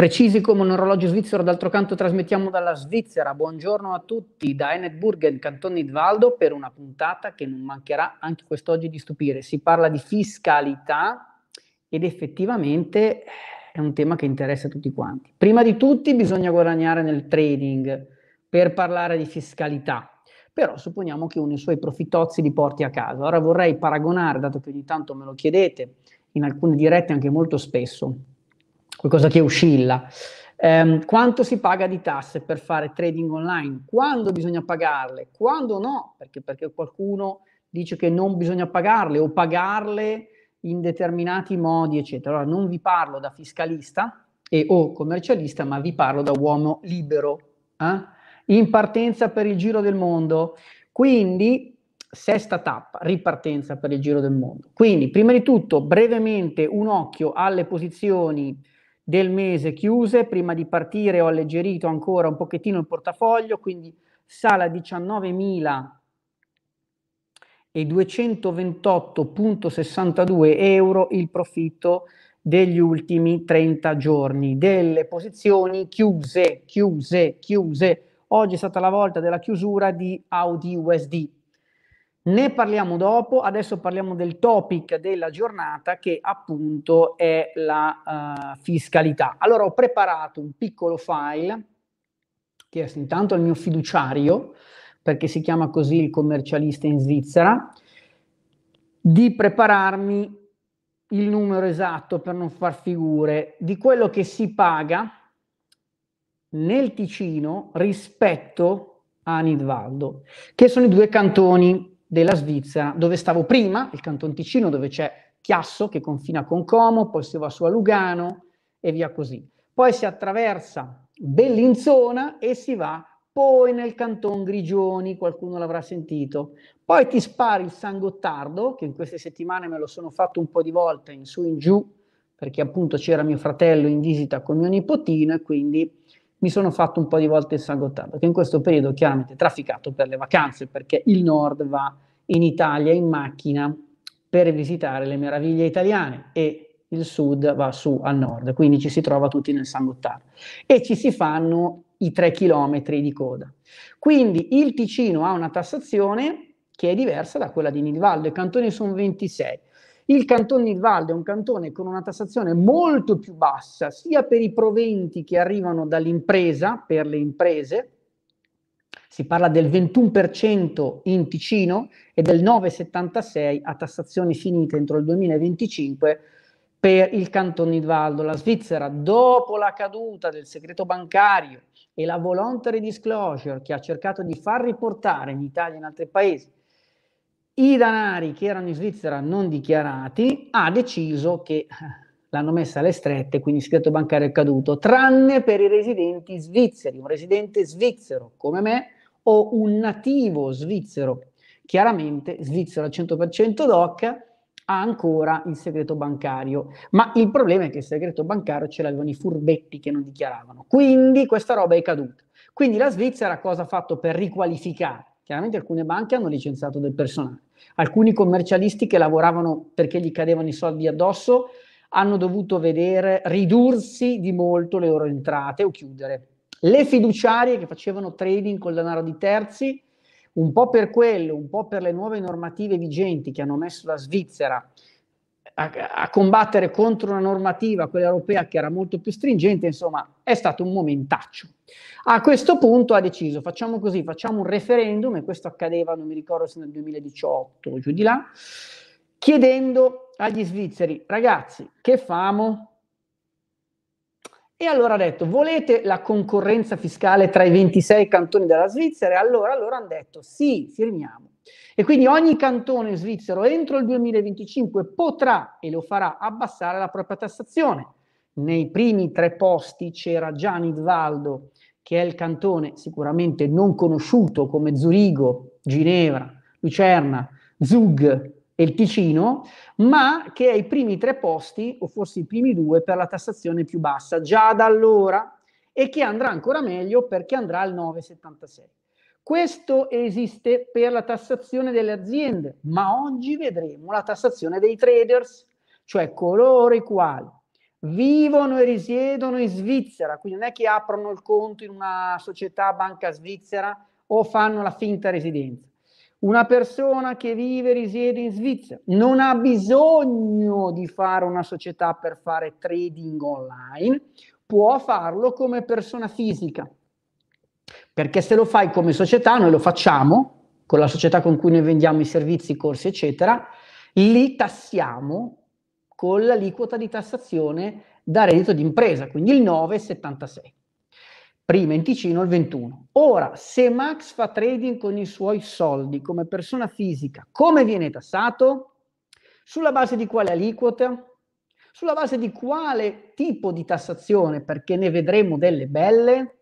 Precisi come un orologio svizzero, d'altro canto trasmettiamo dalla Svizzera. Buongiorno a tutti da Enetburgen, Canton Nidvaldo, per una puntata che non mancherà anche quest'oggi di stupire. Si parla di fiscalità ed effettivamente è un tema che interessa tutti quanti. Prima di tutti bisogna guadagnare nel trading per parlare di fiscalità, però supponiamo che uno dei suoi profittozzi li porti a casa. Ora vorrei paragonare, dato che ogni tanto me lo chiedete, in alcune dirette anche molto spesso, qualcosa che oscilla. Um, quanto si paga di tasse per fare trading online? Quando bisogna pagarle? Quando no? Perché, perché qualcuno dice che non bisogna pagarle o pagarle in determinati modi, eccetera. Allora, non vi parlo da fiscalista e o commercialista, ma vi parlo da uomo libero, eh? in partenza per il giro del mondo. Quindi, sesta tappa, ripartenza per il giro del mondo. Quindi, prima di tutto, brevemente un occhio alle posizioni del mese chiuse, prima di partire ho alleggerito ancora un pochettino il portafoglio, quindi sala 19.228.62 euro il profitto degli ultimi 30 giorni delle posizioni chiuse, chiuse, chiuse. Oggi è stata la volta della chiusura di Audi USD, ne parliamo dopo, adesso parliamo del topic della giornata che appunto è la uh, fiscalità. Allora ho preparato un piccolo file, chiesto intanto al mio fiduciario, perché si chiama così il commercialista in Svizzera, di prepararmi il numero esatto per non far figure di quello che si paga nel Ticino rispetto a Nidvaldo, che sono i due cantoni della Svizzera, dove stavo prima, il Canton Ticino, dove c'è Chiasso che confina con Como, poi si va su a Lugano e via così. Poi si attraversa Bellinzona e si va poi nel Canton Grigioni, qualcuno l'avrà sentito. Poi ti spari il San Gottardo, che in queste settimane me lo sono fatto un po' di volte in su e in giù, perché appunto c'era mio fratello in visita con mio nipotino e quindi mi sono fatto un po' di volte salgottare, perché in questo periodo chiaramente trafficato per le vacanze, perché il nord va in Italia in macchina per visitare le meraviglie italiane e il sud va su al nord, quindi ci si trova tutti nel Sangottaro e ci si fanno i tre chilometri di coda. Quindi il Ticino ha una tassazione che è diversa da quella di Nidvaldo, i cantoni sono 26, il Canton Nidvaldo è un cantone con una tassazione molto più bassa sia per i proventi che arrivano dall'impresa, per le imprese, si parla del 21% in Ticino e del 9,76% a tassazioni finite entro il 2025 per il Canton Nidvaldo. La Svizzera, dopo la caduta del segreto bancario e la voluntary disclosure che ha cercato di far riportare in Italia e in altri paesi i danari che erano in Svizzera non dichiarati, ha deciso che eh, l'hanno messa alle strette, quindi il segreto bancario è caduto, tranne per i residenti svizzeri, un residente svizzero come me o un nativo svizzero, chiaramente svizzero al 100% DOC, ha ancora il segreto bancario, ma il problema è che il segreto bancario ce l'avevano i furbetti che non dichiaravano, quindi questa roba è caduta. Quindi la Svizzera cosa ha fatto per riqualificare? Chiaramente alcune banche hanno licenziato del personale, Alcuni commercialisti che lavoravano perché gli cadevano i soldi addosso hanno dovuto vedere ridursi di molto le loro entrate o chiudere. Le fiduciarie che facevano trading col denaro di terzi, un po' per quello, un po' per le nuove normative vigenti che hanno messo la Svizzera a, a combattere contro una normativa, quella europea, che era molto più stringente, insomma, è stato un momentaccio. A questo punto ha deciso, facciamo così, facciamo un referendum, e questo accadeva, non mi ricordo se nel 2018 o giù di là, chiedendo agli svizzeri, ragazzi, che famo? E allora ha detto, volete la concorrenza fiscale tra i 26 cantoni della Svizzera? E allora, allora hanno detto, sì, firmiamo. E quindi ogni cantone svizzero entro il 2025 potrà e lo farà abbassare la propria tassazione. Nei primi tre posti c'era già Nidvaldo, che è il cantone sicuramente non conosciuto come Zurigo, Ginevra, Lucerna, Zug e il Ticino, ma che è ai primi tre posti, o forse i primi due, per la tassazione più bassa già da allora e che andrà ancora meglio perché andrà al 976. Questo esiste per la tassazione delle aziende, ma oggi vedremo la tassazione dei traders, cioè coloro i quali vivono e risiedono in Svizzera, quindi non è che aprono il conto in una società banca svizzera o fanno la finta residenza. Una persona che vive e risiede in Svizzera non ha bisogno di fare una società per fare trading online, può farlo come persona fisica. Perché se lo fai come società, noi lo facciamo, con la società con cui noi vendiamo i servizi, i corsi, eccetera, li tassiamo con l'aliquota di tassazione da reddito d'impresa, quindi il 9,76. Prima in Ticino il 21. Ora, se Max fa trading con i suoi soldi come persona fisica, come viene tassato? Sulla base di quale aliquota? Sulla base di quale tipo di tassazione? Perché ne vedremo delle belle.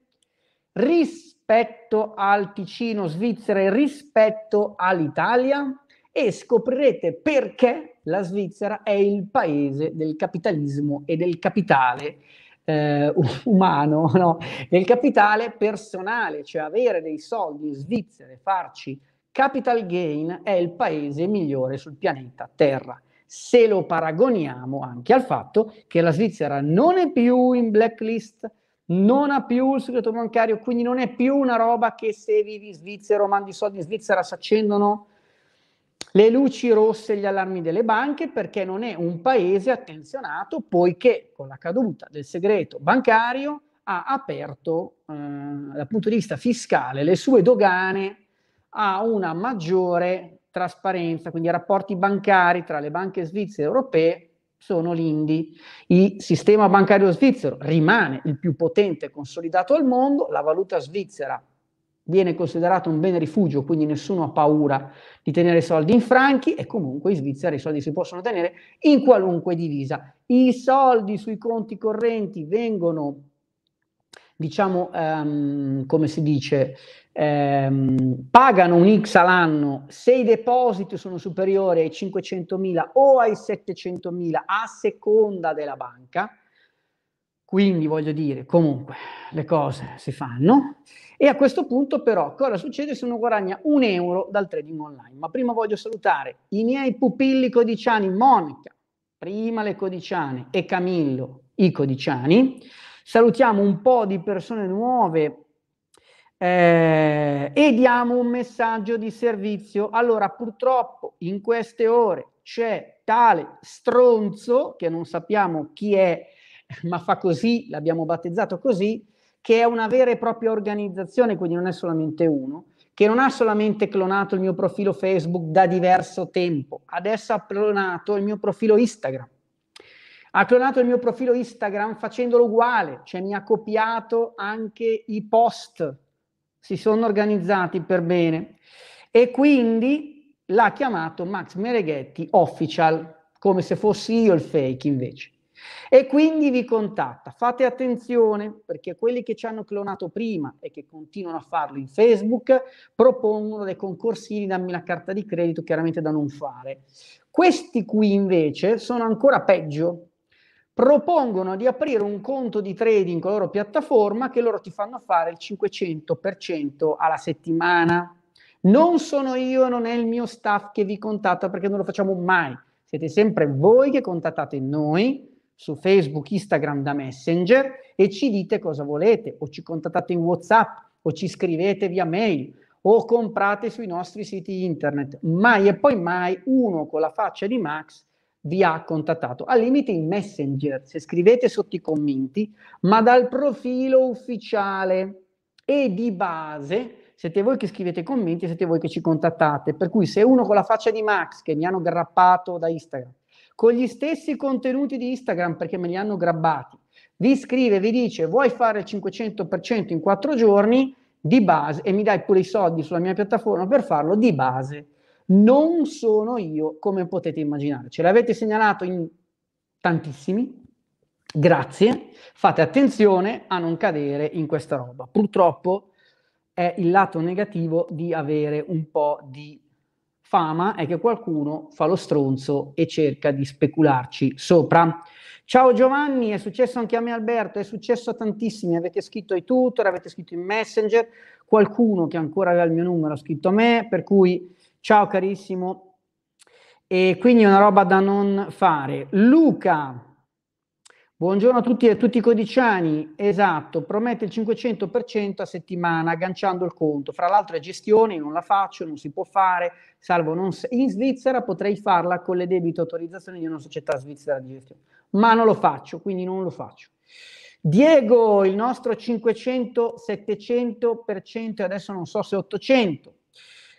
Rischia rispetto al Ticino, Svizzera e rispetto all'Italia e scoprirete perché la Svizzera è il paese del capitalismo e del capitale eh, umano, no? del capitale personale, cioè avere dei soldi in Svizzera e farci capital gain è il paese migliore sul pianeta Terra se lo paragoniamo anche al fatto che la Svizzera non è più in blacklist non ha più il segreto bancario, quindi non è più una roba che se vivi in Svizzera o mandi soldi in Svizzera si accendono le luci rosse e gli allarmi delle banche perché non è un paese attenzionato poiché con la caduta del segreto bancario ha aperto eh, dal punto di vista fiscale le sue dogane a una maggiore trasparenza, quindi i rapporti bancari tra le banche svizzere e europee sono l'Indi. Il sistema bancario svizzero rimane il più potente e consolidato al mondo, la valuta svizzera viene considerata un bene rifugio, quindi nessuno ha paura di tenere i soldi in franchi e comunque in Svizzera i soldi si possono tenere in qualunque divisa. I soldi sui conti correnti vengono diciamo, um, come si dice, um, pagano un X all'anno se i depositi sono superiori ai 500.000 o ai 700.000 a seconda della banca, quindi voglio dire, comunque le cose si fanno. E a questo punto però cosa succede se uno guadagna un euro dal trading online? Ma prima voglio salutare i miei pupilli codiciani Monica, prima le codiciane e Camillo i codiciani salutiamo un po' di persone nuove eh, e diamo un messaggio di servizio. Allora, purtroppo in queste ore c'è tale stronzo, che non sappiamo chi è, ma fa così, l'abbiamo battezzato così, che è una vera e propria organizzazione, quindi non è solamente uno, che non ha solamente clonato il mio profilo Facebook da diverso tempo, adesso ha clonato il mio profilo Instagram ha clonato il mio profilo Instagram facendolo uguale, cioè mi ha copiato anche i post, si sono organizzati per bene. E quindi l'ha chiamato Max Mereghetti Official, come se fossi io il fake invece. E quindi vi contatta. Fate attenzione perché quelli che ci hanno clonato prima e che continuano a farlo in Facebook propongono dei concorsini, dammi la carta di credito, chiaramente da non fare. Questi qui invece sono ancora peggio propongono di aprire un conto di trading con la loro piattaforma che loro ti fanno fare il 500% alla settimana. Non sono io, non è il mio staff che vi contatta perché non lo facciamo mai. Siete sempre voi che contattate noi su Facebook, Instagram da Messenger e ci dite cosa volete o ci contattate in WhatsApp o ci scrivete via mail o comprate sui nostri siti internet. Mai e poi mai uno con la faccia di Max vi ha contattato, al limite in Messenger, se scrivete sotto i commenti, ma dal profilo ufficiale e di base siete voi che scrivete i commenti e siete voi che ci contattate. Per cui se uno con la faccia di Max che mi hanno grappato da Instagram, con gli stessi contenuti di Instagram perché me li hanno grabbati, vi scrive, vi dice vuoi fare il 500% in quattro giorni di base e mi dai pure i soldi sulla mia piattaforma per farlo di base non sono io come potete immaginare. Ce l'avete segnalato in tantissimi. Grazie. Fate attenzione a non cadere in questa roba. Purtroppo è il lato negativo di avere un po' di fama è che qualcuno fa lo stronzo e cerca di specularci sopra. Ciao Giovanni, è successo anche a me Alberto, è successo a tantissimi, avete scritto ai tutor, avete scritto in Messenger, qualcuno che ancora aveva il mio numero ha scritto a me, per cui Ciao carissimo. E quindi è una roba da non fare. Luca, buongiorno a tutti e a tutti i codiciani. Esatto, promette il 500% a settimana agganciando il conto. Fra l'altro è gestione, non la faccio, non si può fare, salvo non se... in Svizzera potrei farla con le debito autorizzazioni di una società svizzera di gestione, ma non lo faccio, quindi non lo faccio. Diego, il nostro 500, 700% e adesso non so se 800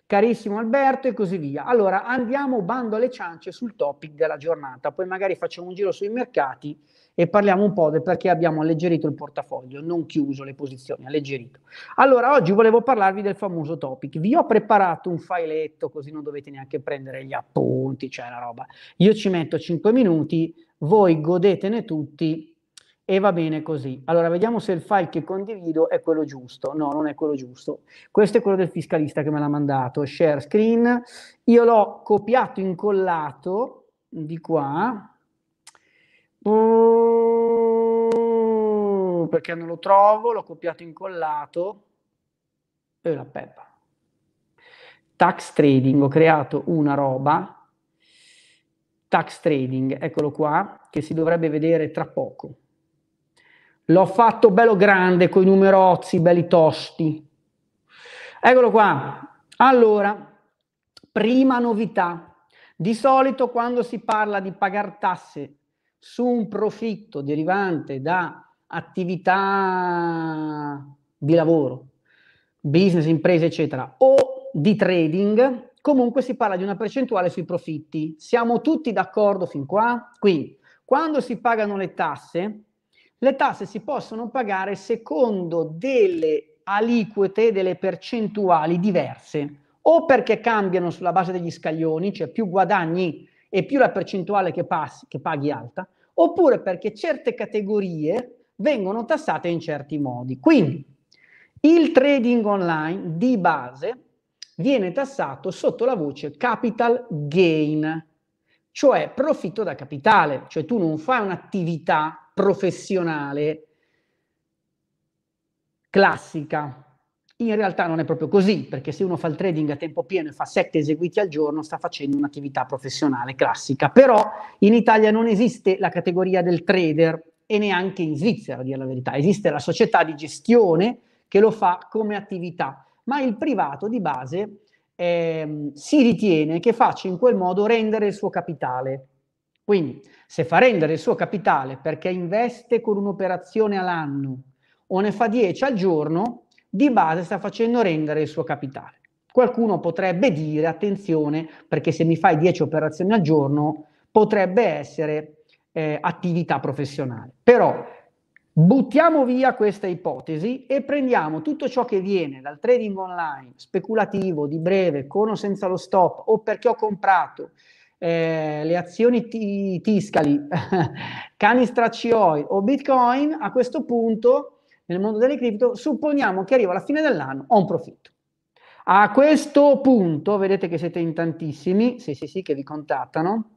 carissimo Alberto e così via. Allora andiamo bando alle ciance sul topic della giornata, poi magari facciamo un giro sui mercati e parliamo un po' del perché abbiamo alleggerito il portafoglio, non chiuso le posizioni, alleggerito. Allora oggi volevo parlarvi del famoso topic. Vi ho preparato un filetto così non dovete neanche prendere gli appunti, cioè la roba. Io ci metto 5 minuti, voi godetene tutti e va bene così. Allora vediamo se il file che condivido è quello giusto. No, non è quello giusto. Questo è quello del fiscalista che me l'ha mandato, share screen. Io l'ho copiato, incollato di qua. Uh, perché non lo trovo, l'ho copiato, incollato. E la peppa. Tax trading, ho creato una roba. Tax trading, eccolo qua, che si dovrebbe vedere tra poco L'ho fatto bello grande, con i numerozzi belli tosti. Eccolo qua. Allora, prima novità. Di solito quando si parla di pagare tasse su un profitto derivante da attività di lavoro, business, imprese, eccetera, o di trading, comunque si parla di una percentuale sui profitti. Siamo tutti d'accordo fin qua? Quindi, quando si pagano le tasse, le tasse si possono pagare secondo delle aliquote, delle percentuali diverse, o perché cambiano sulla base degli scaglioni, cioè più guadagni e più la percentuale che, passi, che paghi alta, oppure perché certe categorie vengono tassate in certi modi. Quindi il trading online di base viene tassato sotto la voce capital gain, cioè profitto da capitale, cioè tu non fai un'attività professionale classica. In realtà non è proprio così, perché se uno fa il trading a tempo pieno e fa sette eseguiti al giorno, sta facendo un'attività professionale classica. Però in Italia non esiste la categoria del trader e neanche in Svizzera, a dire la verità. Esiste la società di gestione che lo fa come attività, ma il privato di base eh, si ritiene che faccia in quel modo rendere il suo capitale. Quindi, se fa rendere il suo capitale perché investe con un'operazione all'anno o ne fa 10 al giorno, di base sta facendo rendere il suo capitale. Qualcuno potrebbe dire, attenzione, perché se mi fai 10 operazioni al giorno, potrebbe essere eh, attività professionale. Però buttiamo via questa ipotesi e prendiamo tutto ciò che viene dal trading online, speculativo, di breve, con o senza lo stop, o perché ho comprato, eh, le azioni t- Tiscali, Canistra COI o Bitcoin, a questo punto nel mondo delle cripto supponiamo che arriva alla fine dell'anno ho un profitto. A questo punto, vedete che siete in tantissimi, sì sì sì, che vi contattano.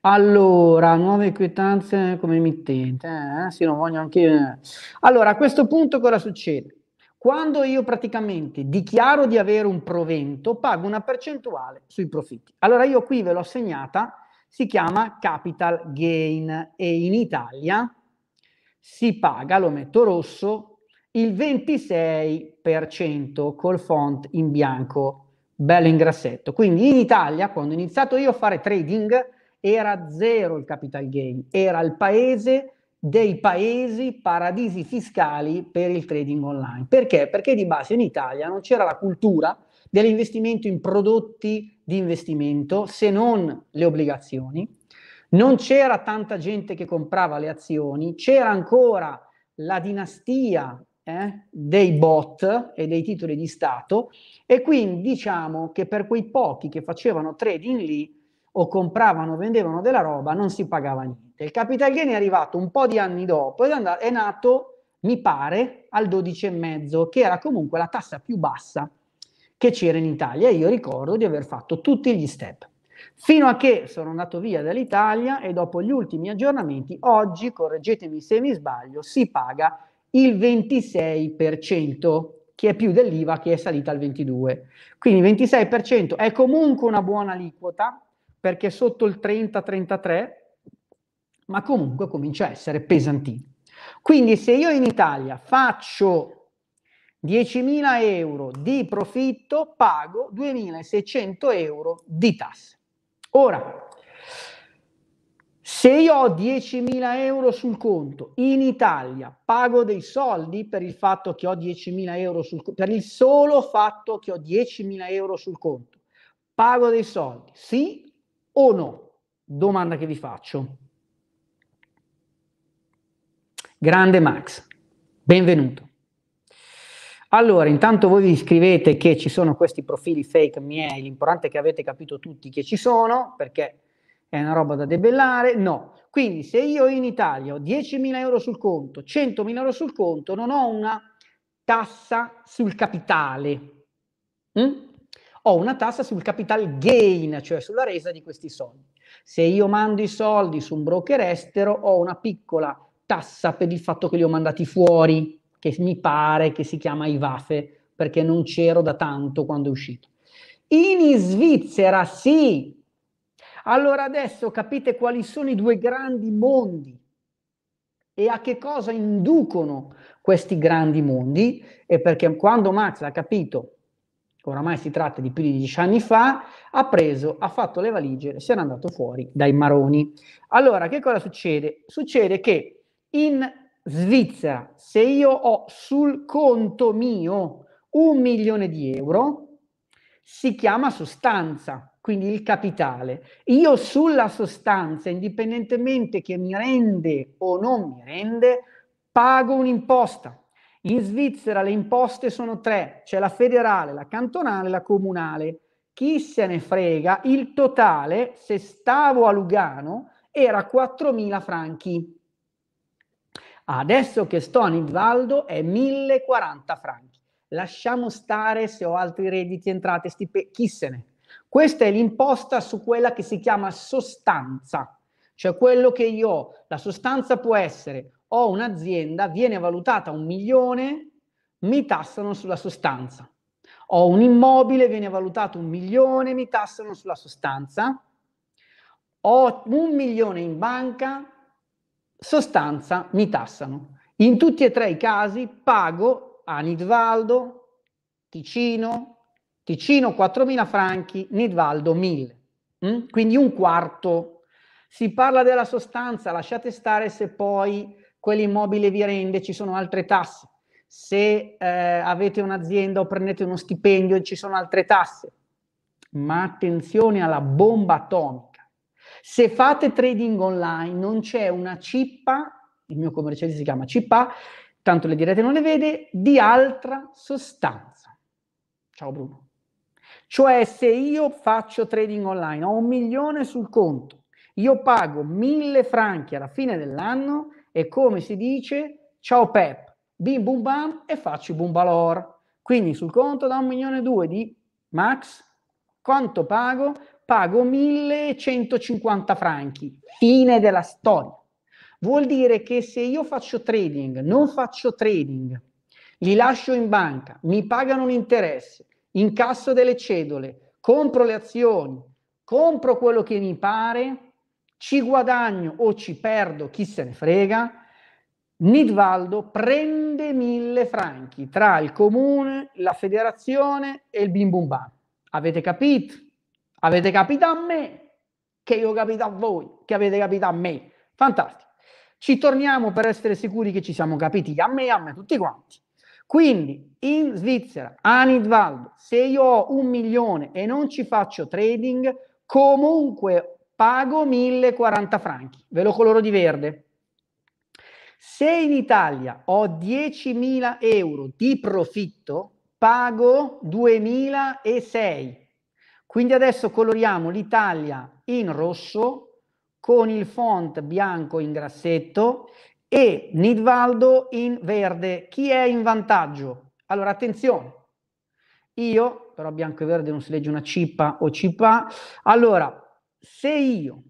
Allora, nuove quietanze come emittente, eh? sì, non voglio anche... Eh. Allora, a questo punto cosa succede? Quando io praticamente dichiaro di avere un provento, pago una percentuale sui profitti. Allora io qui ve l'ho segnata, si chiama capital gain e in Italia si paga, lo metto rosso, il 26% col font in bianco, bello in grassetto. Quindi in Italia, quando ho iniziato io a fare trading, era zero il capital gain, era il paese dei paesi paradisi fiscali per il trading online. Perché? Perché di base in Italia non c'era la cultura dell'investimento in prodotti di investimento se non le obbligazioni, non c'era tanta gente che comprava le azioni, c'era ancora la dinastia eh, dei bot e dei titoli di Stato e quindi diciamo che per quei pochi che facevano trading lì o compravano o vendevano della roba non si pagava niente. Il capital gain è arrivato un po' di anni dopo ed è nato, mi pare, al 12,5, che era comunque la tassa più bassa che c'era in Italia. Io ricordo di aver fatto tutti gli step. Fino a che sono andato via dall'Italia e dopo gli ultimi aggiornamenti, oggi, correggetemi se mi sbaglio, si paga il 26%, che è più dell'IVA che è salita al 22%. Quindi il 26% è comunque una buona aliquota, perché sotto il 30-33% ma comunque comincia a essere pesantino. Quindi se io in Italia faccio 10.000 euro di profitto, pago 2.600 euro di tasse. Ora, se io ho 10.000 euro sul conto in Italia, pago dei soldi per il fatto che ho 10.000 euro sul conto, per il solo fatto che ho 10.000 euro sul conto, pago dei soldi, sì o no? Domanda che vi faccio. Grande Max, benvenuto. Allora, intanto voi vi scrivete che ci sono questi profili fake miei, l'importante è che avete capito tutti che ci sono, perché è una roba da debellare, no. Quindi se io in Italia ho 10.000 euro sul conto, 100.000 euro sul conto, non ho una tassa sul capitale, mm? ho una tassa sul capital gain, cioè sulla resa di questi soldi. Se io mando i soldi su un broker estero, ho una piccola tassa per il fatto che li ho mandati fuori, che mi pare che si chiama IVAFE, perché non c'ero da tanto quando è uscito. In Svizzera sì. Allora adesso capite quali sono i due grandi mondi e a che cosa inducono questi grandi mondi e perché quando Max ha capito, oramai si tratta di più di dieci anni fa, ha preso, ha fatto le valigie e se n'è andato fuori dai maroni. Allora che cosa succede? Succede che in Svizzera, se io ho sul conto mio un milione di euro, si chiama sostanza, quindi il capitale. Io sulla sostanza, indipendentemente che mi rende o non mi rende, pago un'imposta. In Svizzera le imposte sono tre, c'è la federale, la cantonale e la comunale. Chi se ne frega, il totale, se stavo a Lugano, era 4.000 franchi Adesso che sto a Nivaldo è 1040 franchi. Lasciamo stare se ho altri redditi, entrate, stipendi, chissene. Questa è l'imposta su quella che si chiama sostanza, cioè quello che io ho. La sostanza può essere ho un'azienda, viene valutata un milione, mi tassano sulla sostanza. Ho un immobile, viene valutato un milione, mi tassano sulla sostanza. Ho un milione in banca, sostanza mi tassano. In tutti e tre i casi pago a Nidvaldo, Ticino, Ticino 4.000 franchi, Nidvaldo 1.000, mm? quindi un quarto. Si parla della sostanza, lasciate stare se poi quell'immobile vi rende, ci sono altre tasse. Se eh, avete un'azienda o prendete uno stipendio, ci sono altre tasse. Ma attenzione alla bomba atomica se fate trading online non c'è una cippa, il mio commerciale si chiama cippa, tanto le direte non le vede, di altra sostanza. Ciao Bruno. Cioè se io faccio trading online, ho un milione sul conto, io pago mille franchi alla fine dell'anno e come si dice, ciao Pep, bim bum bam e faccio bum balor. Quindi sul conto da un milione e due di max, quanto pago? pago 1150 franchi, fine della storia. Vuol dire che se io faccio trading, non faccio trading, li lascio in banca, mi pagano un interesse, incasso delle cedole, compro le azioni, compro quello che mi pare, ci guadagno o ci perdo, chi se ne frega, Nidvaldo prende mille franchi tra il comune, la federazione e il bim bum bam. Avete capito? Avete capito a me che io ho capito a voi, che avete capito a me. Fantastico. Ci torniamo per essere sicuri che ci siamo capiti a me e a me tutti quanti. Quindi in Svizzera, Anidvaldo, se io ho un milione e non ci faccio trading, comunque pago 1040 franchi, ve lo coloro di verde. Se in Italia ho 10.000 euro di profitto, pago 2.006 quindi adesso coloriamo l'Italia in rosso con il font bianco in grassetto e Nidvaldo in verde. Chi è in vantaggio? Allora, attenzione. Io, però bianco e verde non si legge una cippa o cipa. Allora, se io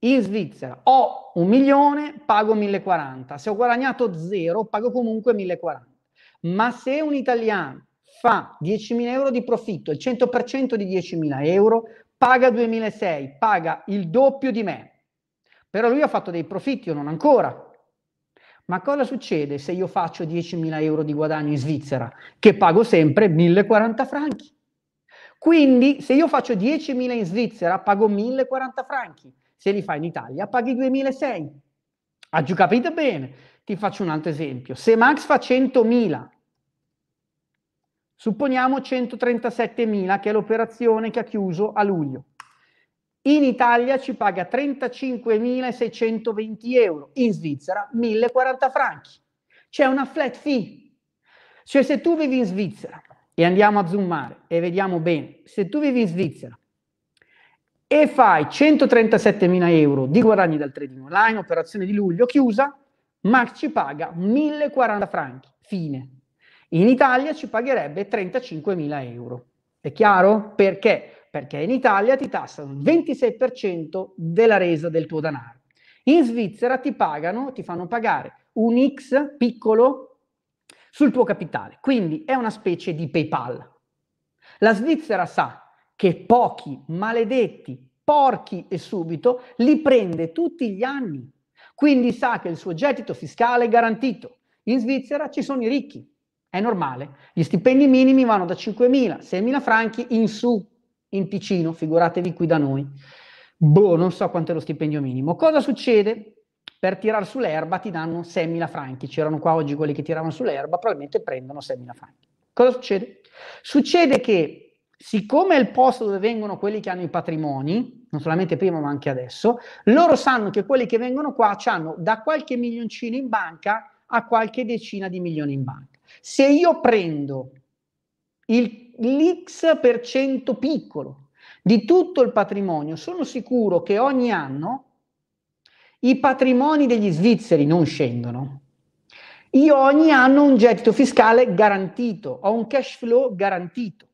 in Svizzera ho un milione, pago 1040. Se ho guadagnato zero, pago comunque 1040. Ma se un italiano fa 10.000 euro di profitto, il 100% di 10.000 euro, paga 2.600, paga il doppio di me. Però lui ha fatto dei profitti, io non ancora. Ma cosa succede se io faccio 10.000 euro di guadagno in Svizzera, che pago sempre 1.040 franchi? Quindi se io faccio 10.000 in Svizzera, pago 1.040 franchi. Se li fai in Italia, paghi 2.600. Ha giù capito bene? Ti faccio un altro esempio. Se Max fa 100.000 Supponiamo 137.000, che è l'operazione che ha chiuso a luglio. In Italia ci paga 35.620 euro, in Svizzera 1.040 franchi. C'è una flat fee. Cioè se tu vivi in Svizzera, e andiamo a zoomare e vediamo bene, se tu vivi in Svizzera e fai 137.000 euro di guadagni dal trading online, operazione di luglio chiusa, Max ci paga 1.040 franchi, fine. In Italia ci pagherebbe 35.000 euro. È chiaro? Perché? Perché in Italia ti tassano il 26% della resa del tuo denaro. In Svizzera ti pagano, ti fanno pagare un X piccolo sul tuo capitale. Quindi è una specie di PayPal. La Svizzera sa che pochi, maledetti, porchi e subito li prende tutti gli anni. Quindi sa che il suo gettito fiscale è garantito. In Svizzera ci sono i ricchi, è normale. Gli stipendi minimi vanno da 5.000, 6.000 franchi in su, in Ticino, figuratevi qui da noi. Boh, non so quanto è lo stipendio minimo. Cosa succede? Per tirare sull'erba ti danno 6.000 franchi. C'erano qua oggi quelli che tiravano sull'erba, probabilmente prendono 6.000 franchi. Cosa succede? Succede che siccome è il posto dove vengono quelli che hanno i patrimoni, non solamente prima ma anche adesso, loro sanno che quelli che vengono qua hanno da qualche milioncino in banca a qualche decina di milioni in banca. Se io prendo il, l'X per cento piccolo di tutto il patrimonio, sono sicuro che ogni anno i patrimoni degli svizzeri non scendono. Io ogni anno ho un gettito fiscale garantito, ho un cash flow garantito,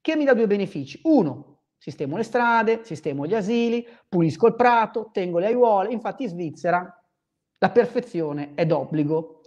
che mi dà due benefici. Uno, sistemo le strade, sistemo gli asili, pulisco il prato, tengo le aiuole. Infatti in Svizzera la perfezione è d'obbligo.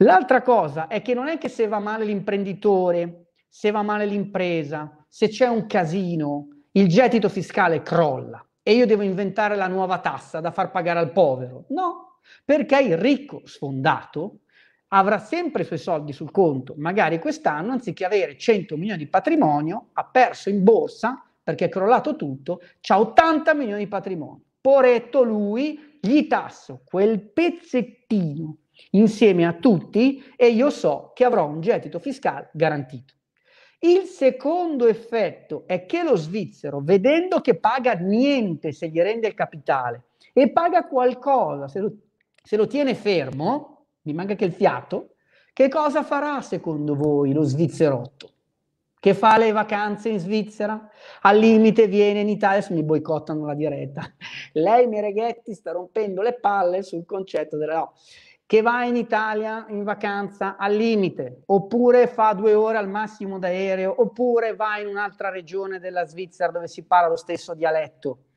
L'altra cosa è che non è che se va male l'imprenditore, se va male l'impresa, se c'è un casino, il gettito fiscale crolla e io devo inventare la nuova tassa da far pagare al povero. No, perché il ricco sfondato avrà sempre i suoi soldi sul conto, magari quest'anno anziché avere 100 milioni di patrimonio, ha perso in borsa perché è crollato tutto, ha 80 milioni di patrimonio. Poretto lui, gli tasso quel pezzettino insieme a tutti e io so che avrò un gettito fiscale garantito. Il secondo effetto è che lo svizzero, vedendo che paga niente se gli rende il capitale e paga qualcosa se lo, se lo tiene fermo, mi manca che il fiato, che cosa farà secondo voi lo svizzerotto? Che fa le vacanze in Svizzera? Al limite viene in Italia, se mi boicottano la diretta. Lei, Mereghetti, sta rompendo le palle sul concetto della... No che va in Italia in vacanza al limite, oppure fa due ore al massimo d'aereo, oppure va in un'altra regione della Svizzera dove si parla lo stesso dialetto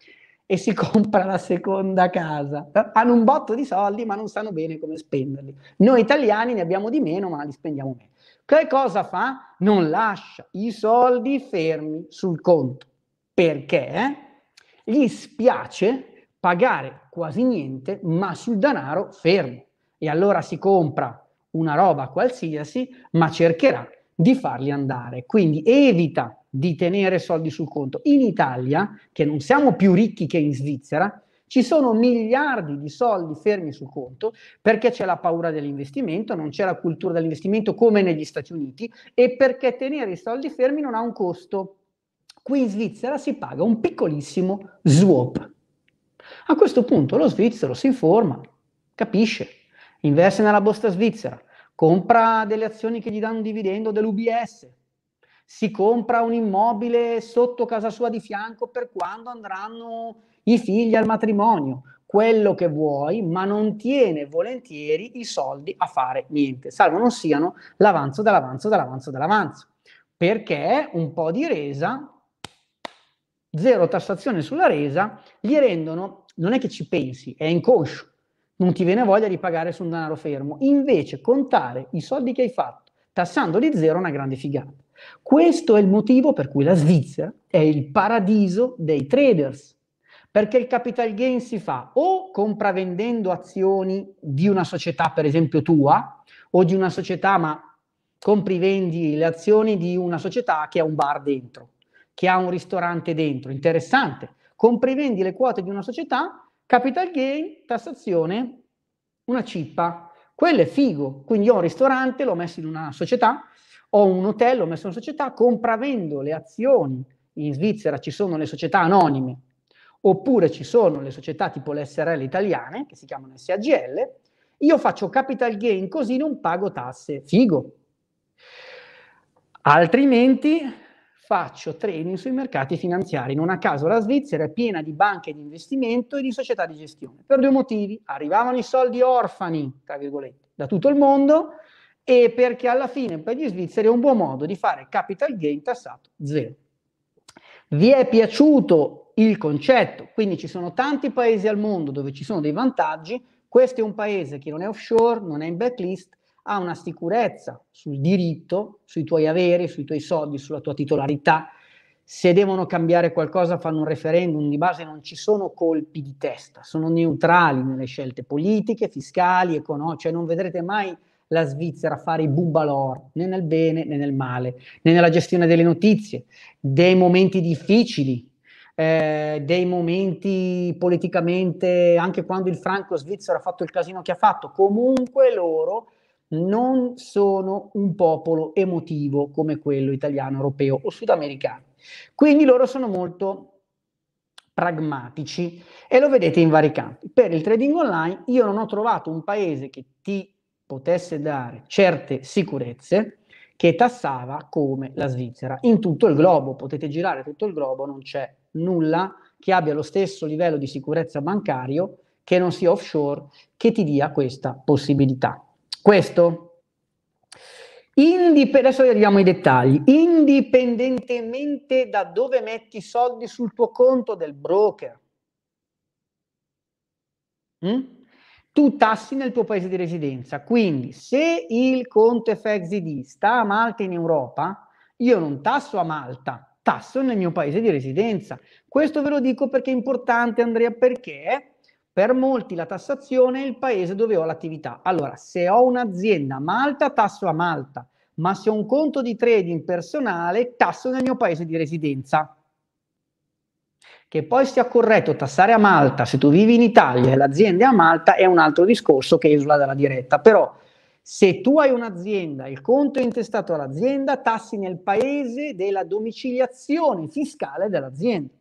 e si compra la seconda casa. Hanno un botto di soldi, ma non sanno bene come spenderli. Noi italiani ne abbiamo di meno, ma li spendiamo meno. Che cosa fa? Non lascia i soldi fermi sul conto perché eh? gli spiace pagare quasi niente, ma sul denaro fermo e allora si compra una roba qualsiasi, ma cercherà di farli andare. Quindi evita di tenere soldi sul conto. In Italia, che non siamo più ricchi che in Svizzera, ci sono miliardi di soldi fermi sul conto perché c'è la paura dell'investimento, non c'è la cultura dell'investimento come negli Stati Uniti e perché tenere i soldi fermi non ha un costo. Qui in Svizzera si paga un piccolissimo swap. A questo punto lo svizzero si informa, capisce, investe nella bosta svizzera, compra delle azioni che gli danno un dividendo dell'UBS, si compra un immobile sotto casa sua di fianco per quando andranno i figli al matrimonio, quello che vuoi, ma non tiene volentieri i soldi a fare niente, salvo non siano l'avanzo dell'avanzo dell'avanzo dell'avanzo. perché un po' di resa, zero tassazione sulla resa, gli rendono, non è che ci pensi, è inconscio, non ti viene voglia di pagare su un denaro fermo. Invece contare i soldi che hai fatto tassandoli zero è una grande figata. Questo è il motivo per cui la Svizzera è il paradiso dei traders, perché il capital gain si fa o compravendendo azioni di una società, per esempio tua, o di una società, ma compri vendi le azioni di una società che ha un bar dentro, che ha un ristorante dentro, interessante, compri vendi le quote di una società Capital gain, tassazione, una cippa. Quello è figo, quindi ho un ristorante, l'ho messo in una società, ho un hotel, l'ho messo in una società, compravendo le azioni, in Svizzera ci sono le società anonime, oppure ci sono le società tipo le SRL italiane, che si chiamano SAGL, io faccio capital gain così non pago tasse, figo. Altrimenti faccio training sui mercati finanziari. Non a caso la Svizzera è piena di banche di investimento e di società di gestione. Per due motivi. Arrivavano i soldi orfani, tra virgolette, da tutto il mondo e perché alla fine per gli svizzeri è un buon modo di fare capital gain tassato zero. Vi è piaciuto il concetto? Quindi ci sono tanti paesi al mondo dove ci sono dei vantaggi. Questo è un paese che non è offshore, non è in backlist, ha una sicurezza sul diritto, sui tuoi averi, sui tuoi soldi, sulla tua titolarità. Se devono cambiare qualcosa fanno un referendum, di base non ci sono colpi di testa, sono neutrali nelle scelte politiche, fiscali, economiche, cioè non vedrete mai la Svizzera fare i bubalor né nel bene né nel male, né nella gestione delle notizie, dei momenti difficili, eh, dei momenti politicamente, anche quando il franco svizzero ha fatto il casino che ha fatto, comunque loro non sono un popolo emotivo come quello italiano, europeo o sudamericano. Quindi loro sono molto pragmatici e lo vedete in vari campi. Per il trading online io non ho trovato un paese che ti potesse dare certe sicurezze che tassava come la Svizzera. In tutto il globo, potete girare tutto il globo, non c'è nulla che abbia lo stesso livello di sicurezza bancario, che non sia offshore, che ti dia questa possibilità. Questo? Indip- adesso vediamo i dettagli. Indipendentemente da dove metti i soldi sul tuo conto del broker, mh? Hm? tu tassi nel tuo paese di residenza. Quindi se il conto FXD sta a Malta in Europa, io non tasso a Malta, tasso nel mio paese di residenza. Questo ve lo dico perché è importante, Andrea, perché per molti la tassazione è il paese dove ho l'attività. Allora, se ho un'azienda a Malta, tasso a Malta, ma se ho un conto di trading personale, tasso nel mio paese di residenza. Che poi sia corretto tassare a Malta se tu vivi in Italia e l'azienda è a Malta è un altro discorso che esula dalla diretta, però se tu hai un'azienda, il conto è intestato all'azienda, tassi nel paese della domiciliazione fiscale dell'azienda.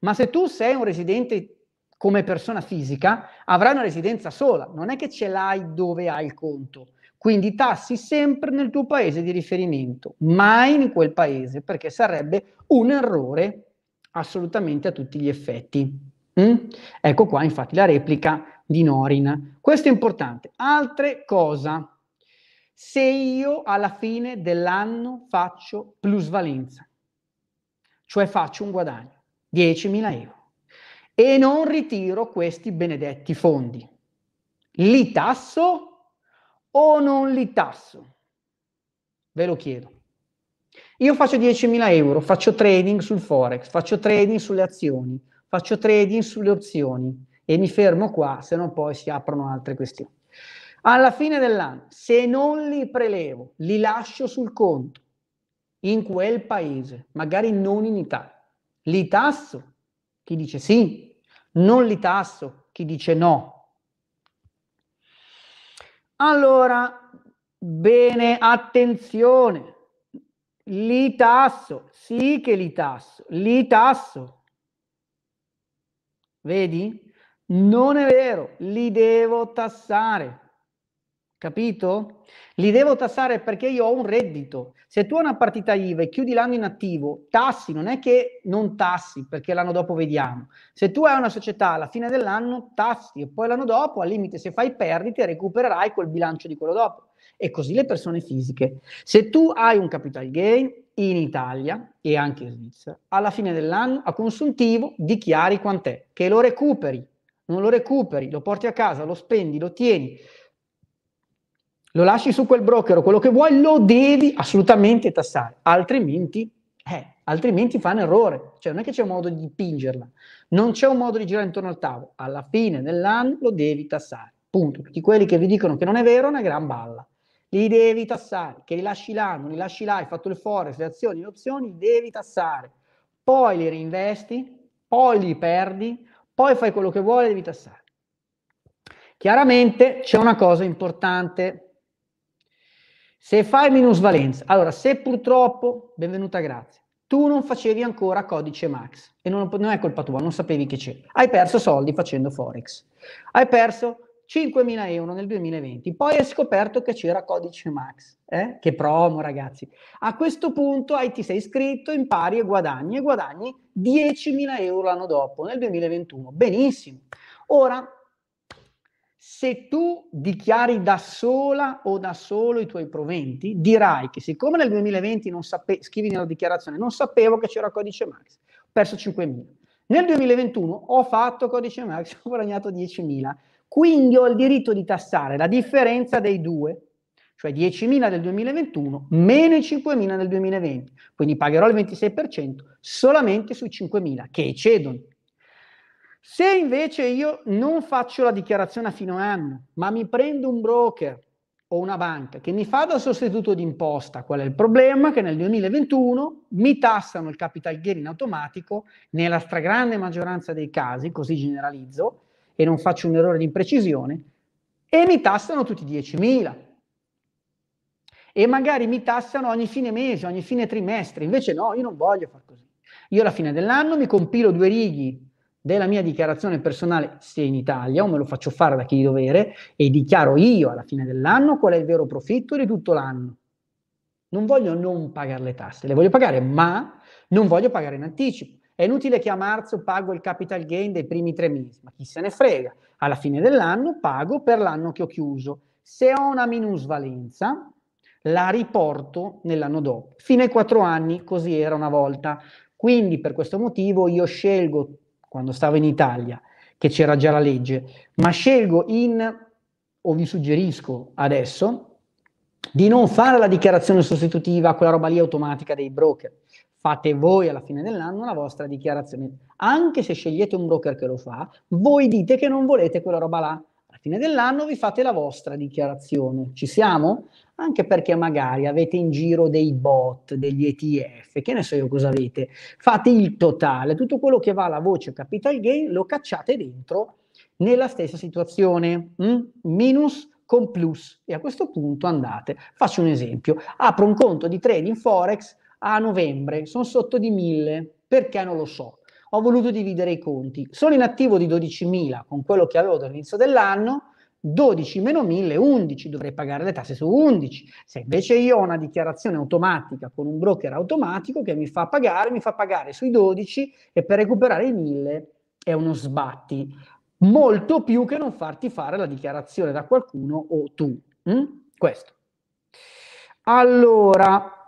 Ma se tu sei un residente come persona fisica avrà una residenza sola, non è che ce l'hai dove hai il conto. Quindi tassi sempre nel tuo paese di riferimento, mai in quel paese, perché sarebbe un errore assolutamente a tutti gli effetti. Mm? Ecco qua infatti la replica di Norin. Questo è importante. Altre cosa, se io alla fine dell'anno faccio plusvalenza, cioè faccio un guadagno, 10.000 euro e non ritiro questi benedetti fondi. Li tasso o non li tasso? Ve lo chiedo. Io faccio 10.000 euro, faccio trading sul forex, faccio trading sulle azioni, faccio trading sulle opzioni e mi fermo qua, se no poi si aprono altre questioni. Alla fine dell'anno, se non li prelevo, li lascio sul conto in quel paese, magari non in Italia, li tasso chi dice sì, non li tasso, chi dice no. Allora, bene, attenzione, li tasso, sì che li tasso, li tasso. Vedi? Non è vero, li devo tassare. Capito? Li devo tassare perché io ho un reddito. Se tu hai una partita IVA e chiudi l'anno inattivo, tassi, non è che non tassi perché l'anno dopo vediamo. Se tu hai una società alla fine dell'anno, tassi e poi l'anno dopo, al limite, se fai perdite, recupererai quel bilancio di quello dopo. E così le persone fisiche. Se tu hai un capital gain in Italia e anche in Svizzera, alla fine dell'anno a consuntivo dichiari quant'è, che lo recuperi, non lo recuperi, lo porti a casa, lo spendi, lo tieni lo lasci su quel broker o quello che vuoi, lo devi assolutamente tassare, altrimenti, eh, altrimenti fa un errore. Cioè, non è che c'è un modo di dipingerla, non c'è un modo di girare intorno al tavolo. Alla fine dell'anno lo devi tassare. Punto. Tutti quelli che vi dicono che non è vero è una gran balla. Li devi tassare, che li lasci là, non li lasci là, hai fatto il forex, le azioni, le opzioni, li devi tassare. Poi li reinvesti, poi li perdi, poi fai quello che vuoi, devi tassare. Chiaramente c'è una cosa importante se fai minusvalenza, allora se purtroppo, benvenuta grazie, tu non facevi ancora codice max e non, non è colpa tua, non sapevi che c'è, Hai perso soldi facendo forex. Hai perso 5.000 euro nel 2020, poi hai scoperto che c'era codice Max, eh? che promo ragazzi. A questo punto hai, ti sei iscritto, impari e guadagni e guadagni 10.000 euro l'anno dopo, nel 2021. Benissimo. Ora se tu dichiari da sola o da solo i tuoi proventi, dirai che siccome nel 2020 non sape- scrivi nella dichiarazione non sapevo che c'era codice Max, ho perso 5.000. Nel 2021 ho fatto codice Max, ho guadagnato 10.000, quindi ho il diritto di tassare la differenza dei due, cioè 10.000 del 2021 meno i 5.000 nel 2020, quindi pagherò il 26% solamente sui 5.000 che eccedono se invece io non faccio la dichiarazione a fine anno, ma mi prendo un broker o una banca che mi fa da sostituto d'imposta, qual è il problema? Che nel 2021 mi tassano il capital gain in automatico nella stragrande maggioranza dei casi, così generalizzo e non faccio un errore di imprecisione, e mi tassano tutti i 10.000. E magari mi tassano ogni fine mese, ogni fine trimestre, invece no, io non voglio far così. Io alla fine dell'anno mi compilo due righi della mia dichiarazione personale se in Italia o me lo faccio fare da chi di dovere e dichiaro io alla fine dell'anno qual è il vero profitto di tutto l'anno. Non voglio non pagare le tasse, le voglio pagare, ma non voglio pagare in anticipo. È inutile che a marzo pago il capital gain dei primi tre mesi, ma chi se ne frega. Alla fine dell'anno pago per l'anno che ho chiuso. Se ho una minusvalenza, la riporto nell'anno dopo. Fino ai quattro anni, così era una volta. Quindi per questo motivo io scelgo quando stavo in Italia, che c'era già la legge, ma scelgo in, o vi suggerisco adesso, di non fare la dichiarazione sostitutiva, quella roba lì automatica dei broker. Fate voi alla fine dell'anno la vostra dichiarazione. Anche se scegliete un broker che lo fa, voi dite che non volete quella roba là fine dell'anno vi fate la vostra dichiarazione. Ci siamo? Anche perché magari avete in giro dei bot, degli ETF, che ne so io cosa avete. Fate il totale, tutto quello che va alla voce capital gain lo cacciate dentro nella stessa situazione, mm? minus con plus. E a questo punto andate. Faccio un esempio. Apro un conto di trading forex a novembre, sono sotto di 1000, perché non lo so ho voluto dividere i conti. Sono in attivo di 12.000 con quello che avevo dall'inizio dell'anno, 12 meno 1000, 11, dovrei pagare le tasse su 11. Se invece io ho una dichiarazione automatica con un broker automatico che mi fa pagare, mi fa pagare sui 12 e per recuperare i 1000 è uno sbatti, molto più che non farti fare la dichiarazione da qualcuno o tu. Mm? Questo. Allora,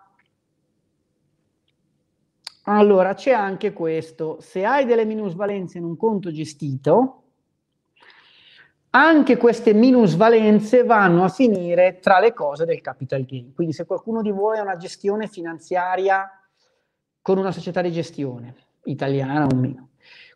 allora, c'è anche questo. Se hai delle minusvalenze in un conto gestito, anche queste minusvalenze vanno a finire tra le cose del capital gain. Quindi se qualcuno di voi ha una gestione finanziaria con una società di gestione, italiana o meno,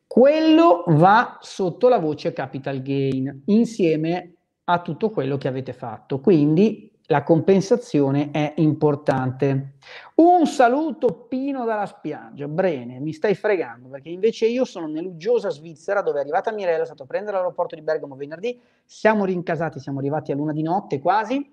quello va sotto la voce capital gain insieme a tutto quello che avete fatto. Quindi la compensazione è importante. Un saluto Pino dalla spiaggia, Brene, mi stai fregando perché invece io sono nell'uggiosa Svizzera dove è arrivata Mirella, è stato a prendere l'aeroporto di Bergamo venerdì, siamo rincasati, siamo arrivati a luna di notte quasi,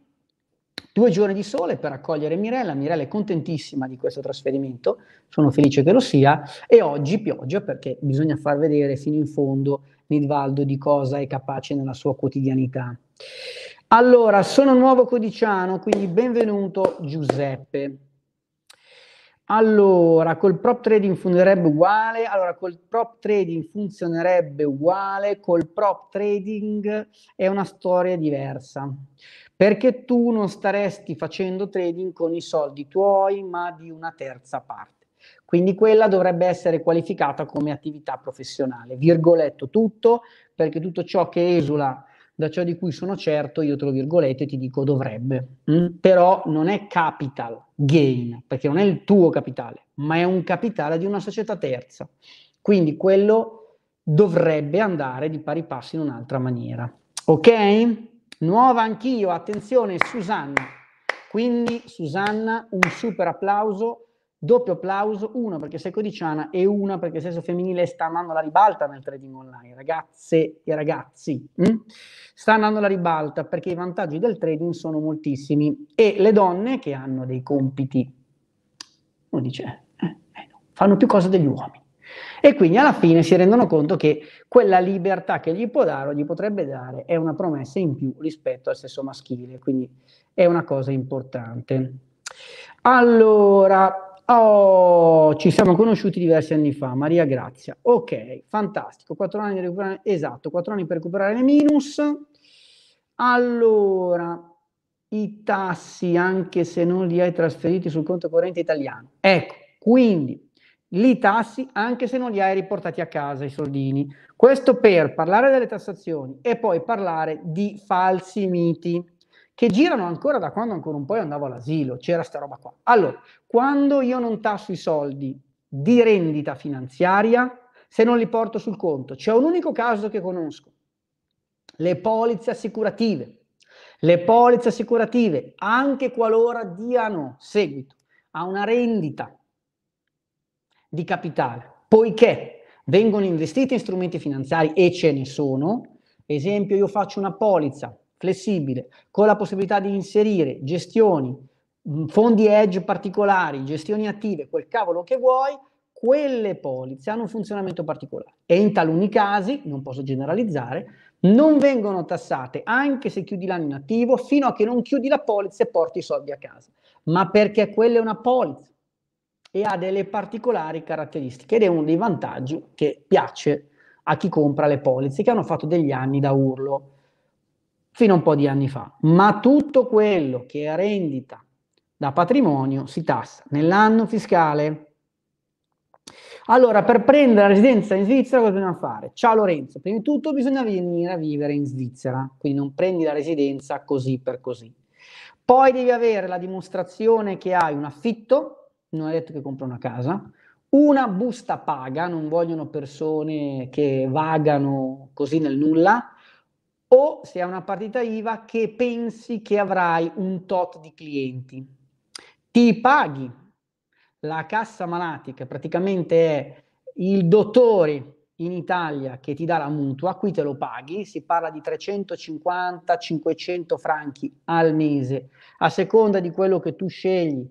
due giorni di sole per accogliere Mirella, Mirella è contentissima di questo trasferimento, sono felice che lo sia, e oggi pioggia perché bisogna far vedere fino in fondo Nidvaldo di cosa è capace nella sua quotidianità. Allora, sono nuovo codiciano, quindi benvenuto Giuseppe. Allora, col prop trading funzionerebbe uguale, allora col prop trading funzionerebbe uguale, col prop trading è una storia diversa, perché tu non staresti facendo trading con i soldi tuoi, ma di una terza parte. Quindi quella dovrebbe essere qualificata come attività professionale, virgoletto tutto, perché tutto ciò che esula da ciò di cui sono certo, io tra virgolette ti dico dovrebbe, mm? però non è capital gain, perché non è il tuo capitale, ma è un capitale di una società terza. Quindi quello dovrebbe andare di pari passo in un'altra maniera. Ok? Nuova anch'io, attenzione Susanna. Quindi Susanna, un super applauso Doppio applauso, uno perché sei codiciana e una perché il sesso femminile sta andando alla ribalta nel trading online, ragazze e ragazzi. Mh? Mm? Sta andando alla ribalta perché i vantaggi del trading sono moltissimi e le donne che hanno dei compiti, uno dice, eh, eh, fanno più cose degli uomini. E quindi alla fine si rendono conto che quella libertà che gli può dare o gli potrebbe dare è una promessa in più rispetto al sesso maschile, quindi è una cosa importante. Allora, Oh, ci siamo conosciuti diversi anni fa, Maria Grazia. Ok, fantastico. 4 anni per recuperare, esatto, quattro anni per recuperare le minus. Allora, i tassi, anche se non li hai trasferiti sul conto corrente italiano. Ecco, quindi i tassi anche se non li hai riportati a casa i soldini. Questo per parlare delle tassazioni e poi parlare di falsi miti che girano ancora da quando ancora un po' io andavo all'asilo, c'era sta roba qua. Allora, quando io non tasso i soldi di rendita finanziaria, se non li porto sul conto, c'è un unico caso che conosco, le polizze assicurative. Le polizze assicurative, anche qualora diano seguito a una rendita di capitale, poiché vengono investiti in strumenti finanziari e ce ne sono, esempio io faccio una polizza flessibile, con la possibilità di inserire gestioni, mm, fondi edge particolari, gestioni attive, quel cavolo che vuoi, quelle polizze hanno un funzionamento particolare e in taluni casi, non posso generalizzare, non vengono tassate anche se chiudi l'anno inattivo fino a che non chiudi la polizza e porti i soldi a casa, ma perché quella è una polizza e ha delle particolari caratteristiche ed è uno dei vantaggi che piace a chi compra le polizze che hanno fatto degli anni da urlo fino a un po' di anni fa, ma tutto quello che è rendita da patrimonio si tassa nell'anno fiscale. Allora, per prendere la residenza in Svizzera cosa bisogna fare? Ciao Lorenzo, prima di tutto bisogna venire a vivere in Svizzera, quindi non prendi la residenza così per così. Poi devi avere la dimostrazione che hai un affitto, non è detto che compri una casa, una busta paga, non vogliono persone che vagano così nel nulla, o se è una partita IVA che pensi che avrai un tot di clienti. Ti paghi la cassa malatica, praticamente è il dottore in Italia che ti dà la mutua, qui te lo paghi, si parla di 350-500 franchi al mese, a seconda di quello che tu scegli,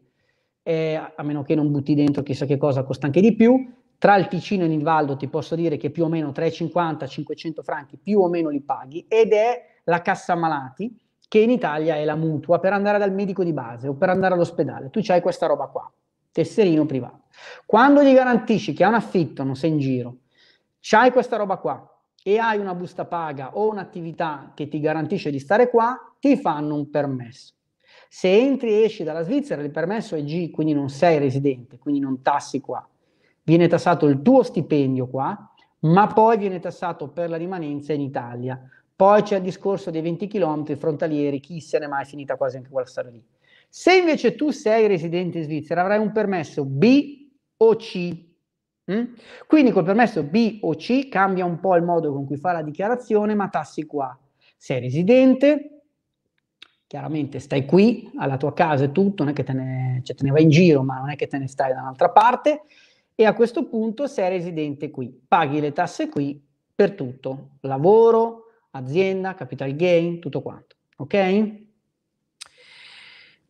eh, a meno che non butti dentro chissà che cosa, costa anche di più, tra il Ticino e il Valdo ti posso dire che più o meno 350-500 franchi più o meno li paghi ed è la cassa malati che in Italia è la mutua per andare dal medico di base o per andare all'ospedale. Tu c'hai questa roba qua, tesserino privato. Quando gli garantisci che ha un affitto, non sei in giro, c'hai questa roba qua e hai una busta paga o un'attività che ti garantisce di stare qua, ti fanno un permesso. Se entri e esci dalla Svizzera, il permesso è G, quindi non sei residente, quindi non tassi qua viene tassato il tuo stipendio qua, ma poi viene tassato per la rimanenza in Italia. Poi c'è il discorso dei 20 km frontalieri, chi se ne è mai finita quasi anche quella storia lì. Se invece tu sei residente in Svizzera avrai un permesso B o C. Mm? Quindi col permesso B o C cambia un po' il modo con cui fa la dichiarazione, ma tassi qua. Sei residente, chiaramente stai qui, alla tua casa e tutto, non è che te ne, cioè te ne vai in giro, ma non è che te ne stai da un'altra parte e a questo punto sei residente qui, paghi le tasse qui per tutto, lavoro, azienda, capital gain, tutto quanto, ok?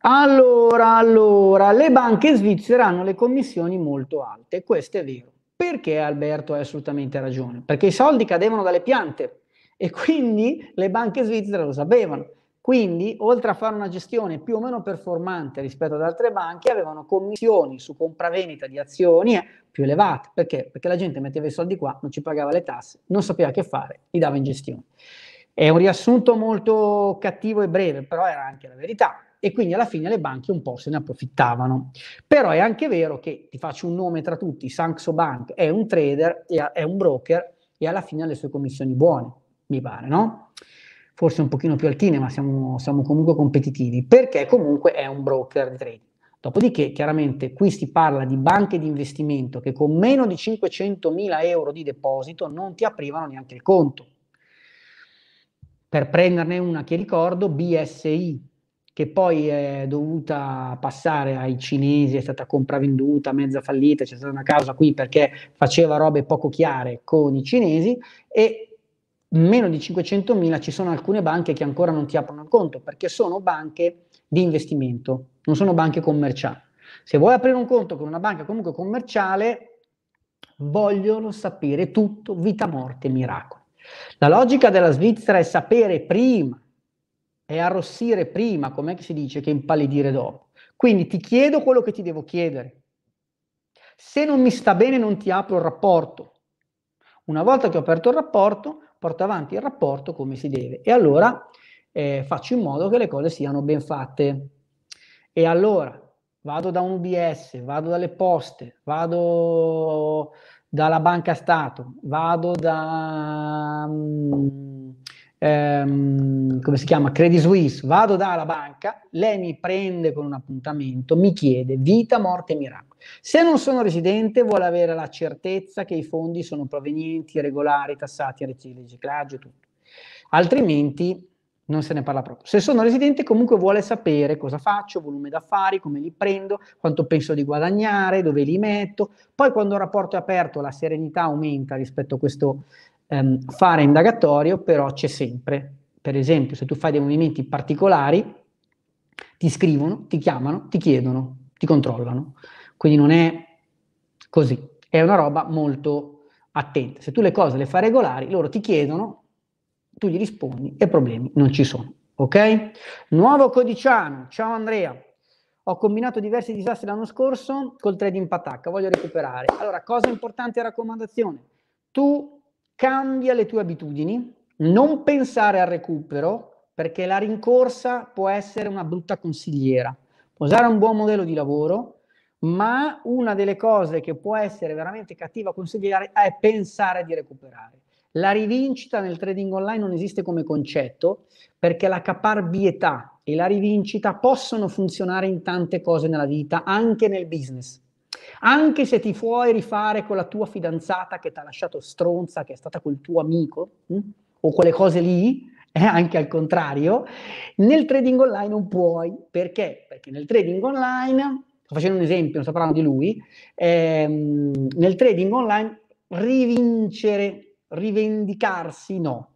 Allora, allora, le banche svizzere hanno le commissioni molto alte, questo è vero. Perché Alberto ha assolutamente ragione? Perché i soldi cadevano dalle piante e quindi le banche svizzere lo sapevano quindi, oltre a fare una gestione più o meno performante rispetto ad altre banche, avevano commissioni su compravendita di azioni eh, più elevate. Perché? Perché la gente metteva i soldi qua, non ci pagava le tasse, non sapeva che fare, li dava in gestione. È un riassunto molto cattivo e breve, però era anche la verità. E quindi alla fine le banche un po' se ne approfittavano. Però è anche vero che, ti faccio un nome tra tutti, Sanxo Bank è un trader, è un broker e alla fine ha le sue commissioni buone, mi pare, no? forse un pochino più altine, ma siamo, siamo comunque competitivi, perché comunque è un broker di trading. Dopodiché, chiaramente, qui si parla di banche di investimento che con meno di 500.000 euro di deposito non ti aprivano neanche il conto. Per prenderne una che ricordo, BSI, che poi è dovuta passare ai cinesi, è stata compravenduta, mezza fallita, c'è stata una causa qui perché faceva robe poco chiare con i cinesi e meno di 500.000 ci sono alcune banche che ancora non ti aprono il conto perché sono banche di investimento, non sono banche commerciali. Se vuoi aprire un conto con una banca comunque commerciale, vogliono sapere tutto, vita, morte, miracoli. La logica della Svizzera è sapere prima, è arrossire prima, com'è che si dice, che impallidire dopo. Quindi ti chiedo quello che ti devo chiedere. Se non mi sta bene non ti apro il rapporto. Una volta che ho aperto il rapporto, porto avanti il rapporto come si deve e allora eh, faccio in modo che le cose siano ben fatte. E allora vado da un UBS, vado dalle poste, vado dalla banca Stato, vado da... Um, ehm, come si chiama, Credit Suisse, vado dalla banca, lei mi prende con un appuntamento, mi chiede vita, morte e miracoli. Se non sono residente vuole avere la certezza che i fondi sono provenienti, regolari, tassati, riciclaggio e tutto. Altrimenti non se ne parla proprio. Se sono residente comunque vuole sapere cosa faccio, volume d'affari, come li prendo, quanto penso di guadagnare, dove li metto. Poi quando il rapporto è aperto la serenità aumenta rispetto a questo ehm, fare indagatorio, però c'è sempre. Per esempio, se tu fai dei movimenti particolari, ti scrivono, ti chiamano, ti chiedono, ti controllano. Quindi non è così, è una roba molto attenta. Se tu le cose le fai regolari, loro ti chiedono, tu gli rispondi e problemi non ci sono. Ok? Nuovo codiciano, ciao Andrea. Ho combinato diversi disastri l'anno scorso col trading patacca, voglio recuperare. Allora, cosa importante e raccomandazione? Tu cambia le tue abitudini, non pensare al recupero, perché la rincorsa può essere una brutta consigliera. Può usare un buon modello di lavoro, ma una delle cose che può essere veramente cattiva consigliare è pensare di recuperare. La rivincita nel trading online non esiste come concetto perché la caparbietà e la rivincita possono funzionare in tante cose nella vita, anche nel business. Anche se ti puoi rifare con la tua fidanzata che ti ha lasciato stronza, che è stata col tuo amico, mh? Hm, o quelle cose lì, eh, anche al contrario, nel trading online non puoi. Perché? Perché nel trading online, sto facendo un esempio, non sto parlando di lui, ehm, nel trading online rivincere, rivendicarsi no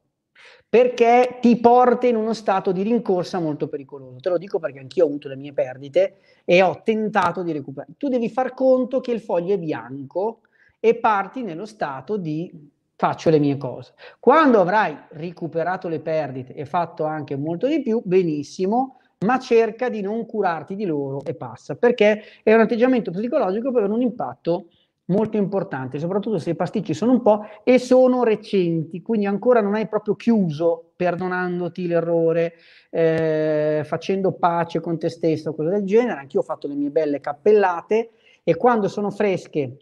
perché ti porta in uno stato di rincorsa molto pericoloso. Te lo dico perché anch'io ho avuto le mie perdite e ho tentato di recuperare. Tu devi far conto che il foglio è bianco e parti nello stato di faccio le mie cose. Quando avrai recuperato le perdite e fatto anche molto di più, benissimo, ma cerca di non curarti di loro e passa, perché è un atteggiamento psicologico per avere un impatto molto importante, soprattutto se i pasticci sono un po' e sono recenti, quindi ancora non hai proprio chiuso perdonandoti l'errore, eh, facendo pace con te stesso, cose del genere. Anch'io ho fatto le mie belle cappellate e quando sono fresche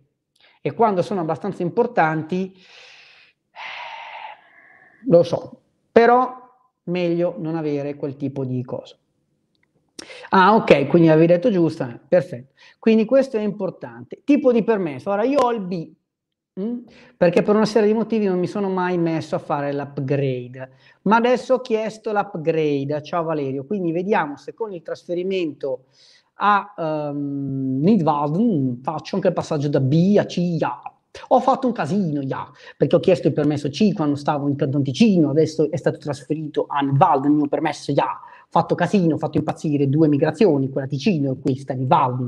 e quando sono abbastanza importanti, eh, lo so, però meglio non avere quel tipo di cosa. Ah, ok, quindi l'avevi detto giusta, perfetto. Quindi questo è importante. Tipo di permesso. Ora io ho il B, mh? Mm? perché per una serie di motivi non mi sono mai messo a fare l'upgrade, ma adesso ho chiesto l'upgrade. Ciao Valerio, quindi vediamo se con il trasferimento a um, Nidwalden faccio anche il passaggio da B a C a ho fatto un casino, yeah, perché ho chiesto il permesso C quando stavo in Canton Ticino, adesso è stato trasferito a Nvalden il mio permesso, yeah fatto casino, fatto impazzire due migrazioni, quella Ticino e questa di Valdi.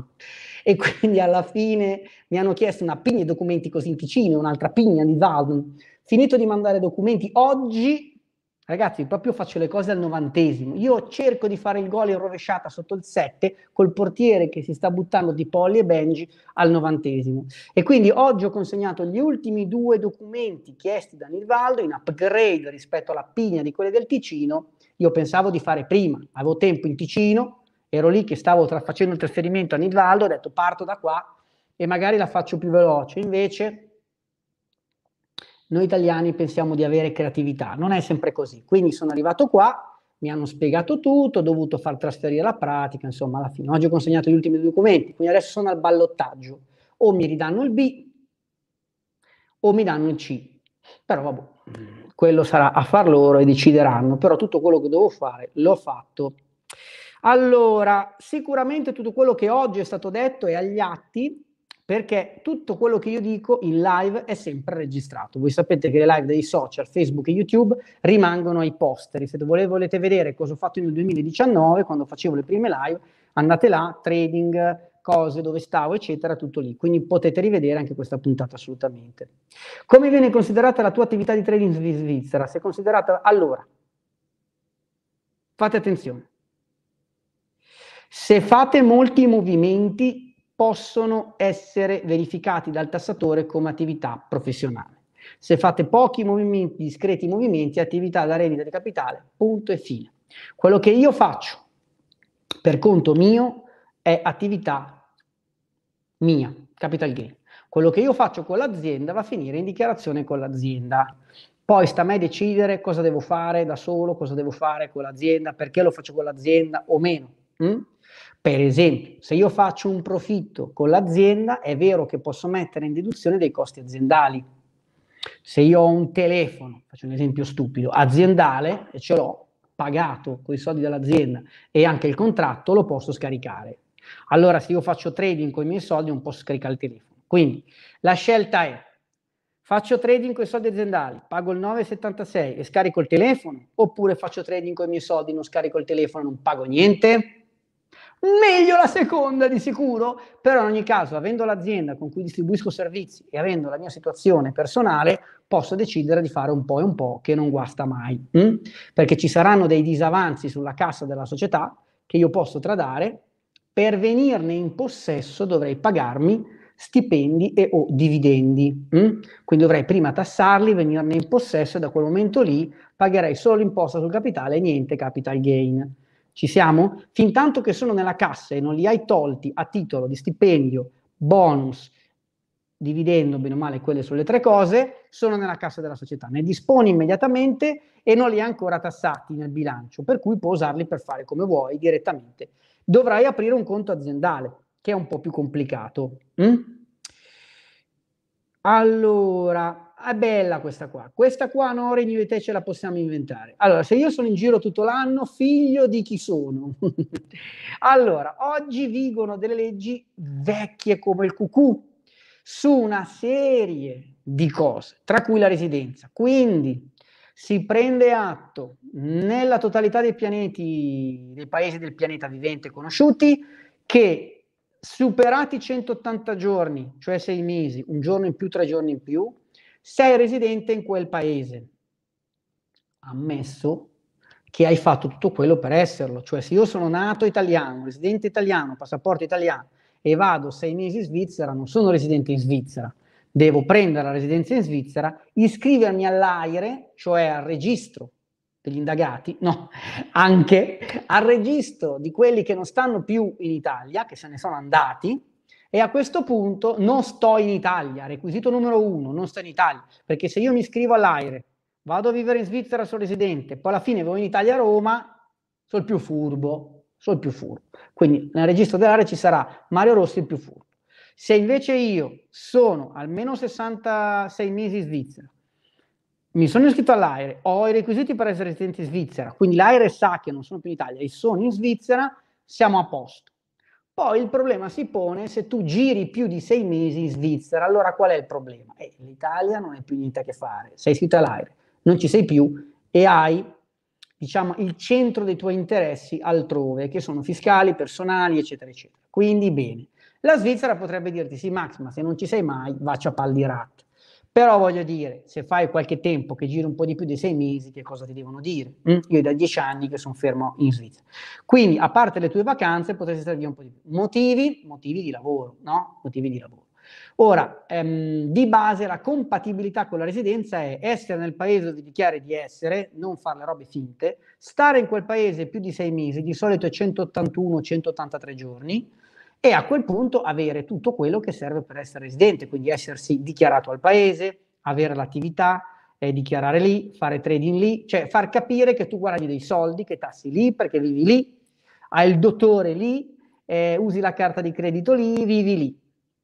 E quindi alla fine mi hanno chiesto una pigna di documenti così in Ticino, un'altra pigna di Valdi. Finito di mandare documenti, oggi, ragazzi, proprio faccio le cose al novantesimo. Io cerco di fare il gol in rovesciata sotto il 7 col portiere che si sta buttando di Polli e Benji al novantesimo. E quindi oggi ho consegnato gli ultimi due documenti chiesti da Nilvaldo in upgrade rispetto alla pigna di quelle del Ticino io pensavo di fare prima, avevo tempo in Ticino, ero lì che stavo facendo il trasferimento a Nidvaldo, ho detto parto da qua e magari la faccio più veloce, invece noi italiani pensiamo di avere creatività, non è sempre così, quindi sono arrivato qua, mi hanno spiegato tutto, ho dovuto far trasferire la pratica, insomma alla fine oggi ho consegnato gli ultimi documenti, quindi adesso sono al ballottaggio, o mi ridanno il B o mi danno il C, però vabbè quello sarà a far loro e decideranno, però tutto quello che devo fare l'ho fatto. Allora, sicuramente tutto quello che oggi è stato detto è agli atti, perché tutto quello che io dico in live è sempre registrato. Voi sapete che le live dei social, Facebook e YouTube rimangono ai posteri. Se volete vedere cosa ho fatto nel 2019, quando facevo le prime live, andate là, trading, cose, dove stavo, eccetera, tutto lì. Quindi potete rivedere anche questa puntata assolutamente. Come viene considerata la tua attività di trading in Svizzera? Se considerata allora, fate attenzione. Se fate molti movimenti possono essere verificati dal tassatore come attività professionale. Se fate pochi movimenti, discreti movimenti, attività da rendita di capitale, punto e fine. Quello che io faccio per conto mio è attività mia, capital gain. Quello che io faccio con l'azienda va a finire in dichiarazione con l'azienda. Poi sta a me decidere cosa devo fare da solo, cosa devo fare con l'azienda, perché lo faccio con l'azienda o meno. Mm? Per esempio, se io faccio un profitto con l'azienda, è vero che posso mettere in deduzione dei costi aziendali. Se io ho un telefono, faccio un esempio stupido, aziendale e ce l'ho pagato con i soldi dell'azienda e anche il contratto, lo posso scaricare. Allora se io faccio trading con i miei soldi un po' scricca il telefono. Quindi la scelta è faccio trading con i soldi aziendali, pago il 9,76 e scarico il telefono, oppure faccio trading con i miei soldi, non scarico il telefono, non pago niente? Meglio la seconda di sicuro, però in ogni caso, avendo l'azienda con cui distribuisco servizi e avendo la mia situazione personale, posso decidere di fare un po' e un po' che non guasta mai, hm? perché ci saranno dei disavanzi sulla cassa della società che io posso tradare per venirne in possesso dovrei pagarmi stipendi e o dividendi. Mh? Mm? Quindi dovrei prima tassarli, venirne in possesso e da quel momento lì pagherei solo imposta sul capitale e niente capital gain. Ci siamo? Fintanto che sono nella cassa e non li hai tolti a titolo di stipendio, bonus, dividendo bene o male quelle sulle tre cose, sono nella cassa della società. Ne disponi immediatamente e non li hai ancora tassati nel bilancio, per cui puoi usarli per fare come vuoi direttamente dovrai aprire un conto aziendale, che è un po' più complicato. Mm? Allora, è bella questa qua. Questa qua, Norin, io e te ce la possiamo inventare. Allora, se io sono in giro tutto l'anno, figlio di chi sono? allora, oggi vigono delle leggi vecchie come il cucù su una serie di cose, tra cui la residenza. Quindi, si prende atto nella totalità dei pianeti, dei paesi del pianeta vivente conosciuti, che superati i 180 giorni, cioè 6 mesi, un giorno in più, tre giorni in più, sei residente in quel paese. Ammesso che hai fatto tutto quello per esserlo, cioè se io sono nato italiano, residente italiano, passaporto italiano e vado sei mesi in Svizzera, non sono residente in Svizzera, devo prendere la residenza in Svizzera, iscrivermi all'AIRE, cioè al registro degli indagati, no, anche al registro di quelli che non stanno più in Italia, che se ne sono andati, e a questo punto non sto in Italia, requisito numero uno, non sto in Italia, perché se io mi iscrivo all'AIRE, vado a vivere in Svizzera, sono residente, poi alla fine vado in Italia a Roma, sono il più furbo, sono il più furbo. Quindi nel registro dell'AIRE ci sarà Mario Rossi il più furbo. Se invece io sono almeno 66 mesi in Svizzera, mi sono iscritto all'AIRE, ho i requisiti per essere residente in Svizzera, quindi l'AIRE sa che non sono più in Italia e sono in Svizzera, siamo a posto. Poi il problema si pone se tu giri più di sei mesi in Svizzera, allora qual è il problema? Eh, L'Italia non ha più niente a che fare, sei iscritto all'AIRE, non ci sei più e hai diciamo, il centro dei tuoi interessi altrove, che sono fiscali, personali, eccetera, eccetera. Quindi bene la Svizzera potrebbe dirti sì Max, ma se non ci sei mai, vacci a palli Però voglio dire, se fai qualche tempo che giri un po' di più di sei mesi, che cosa ti devono dire? Mm. Io da dieci anni che sono fermo in Svizzera. Quindi, a parte le tue vacanze, potresti stare via un po' di più. Motivi? Motivi di lavoro, no? Motivi di lavoro. Ora, ehm, di base la compatibilità con la residenza è essere nel paese dove dichiari di essere, non fare le robe finte, stare in quel paese più di sei mesi, di solito 181-183 giorni, e a quel punto avere tutto quello che serve per essere residente, quindi essersi dichiarato al paese, avere l'attività, eh, dichiarare lì, fare trading lì, cioè far capire che tu guadagni dei soldi, che tassi lì perché vivi lì, hai il dottore lì, eh, usi la carta di credito lì, vivi lì.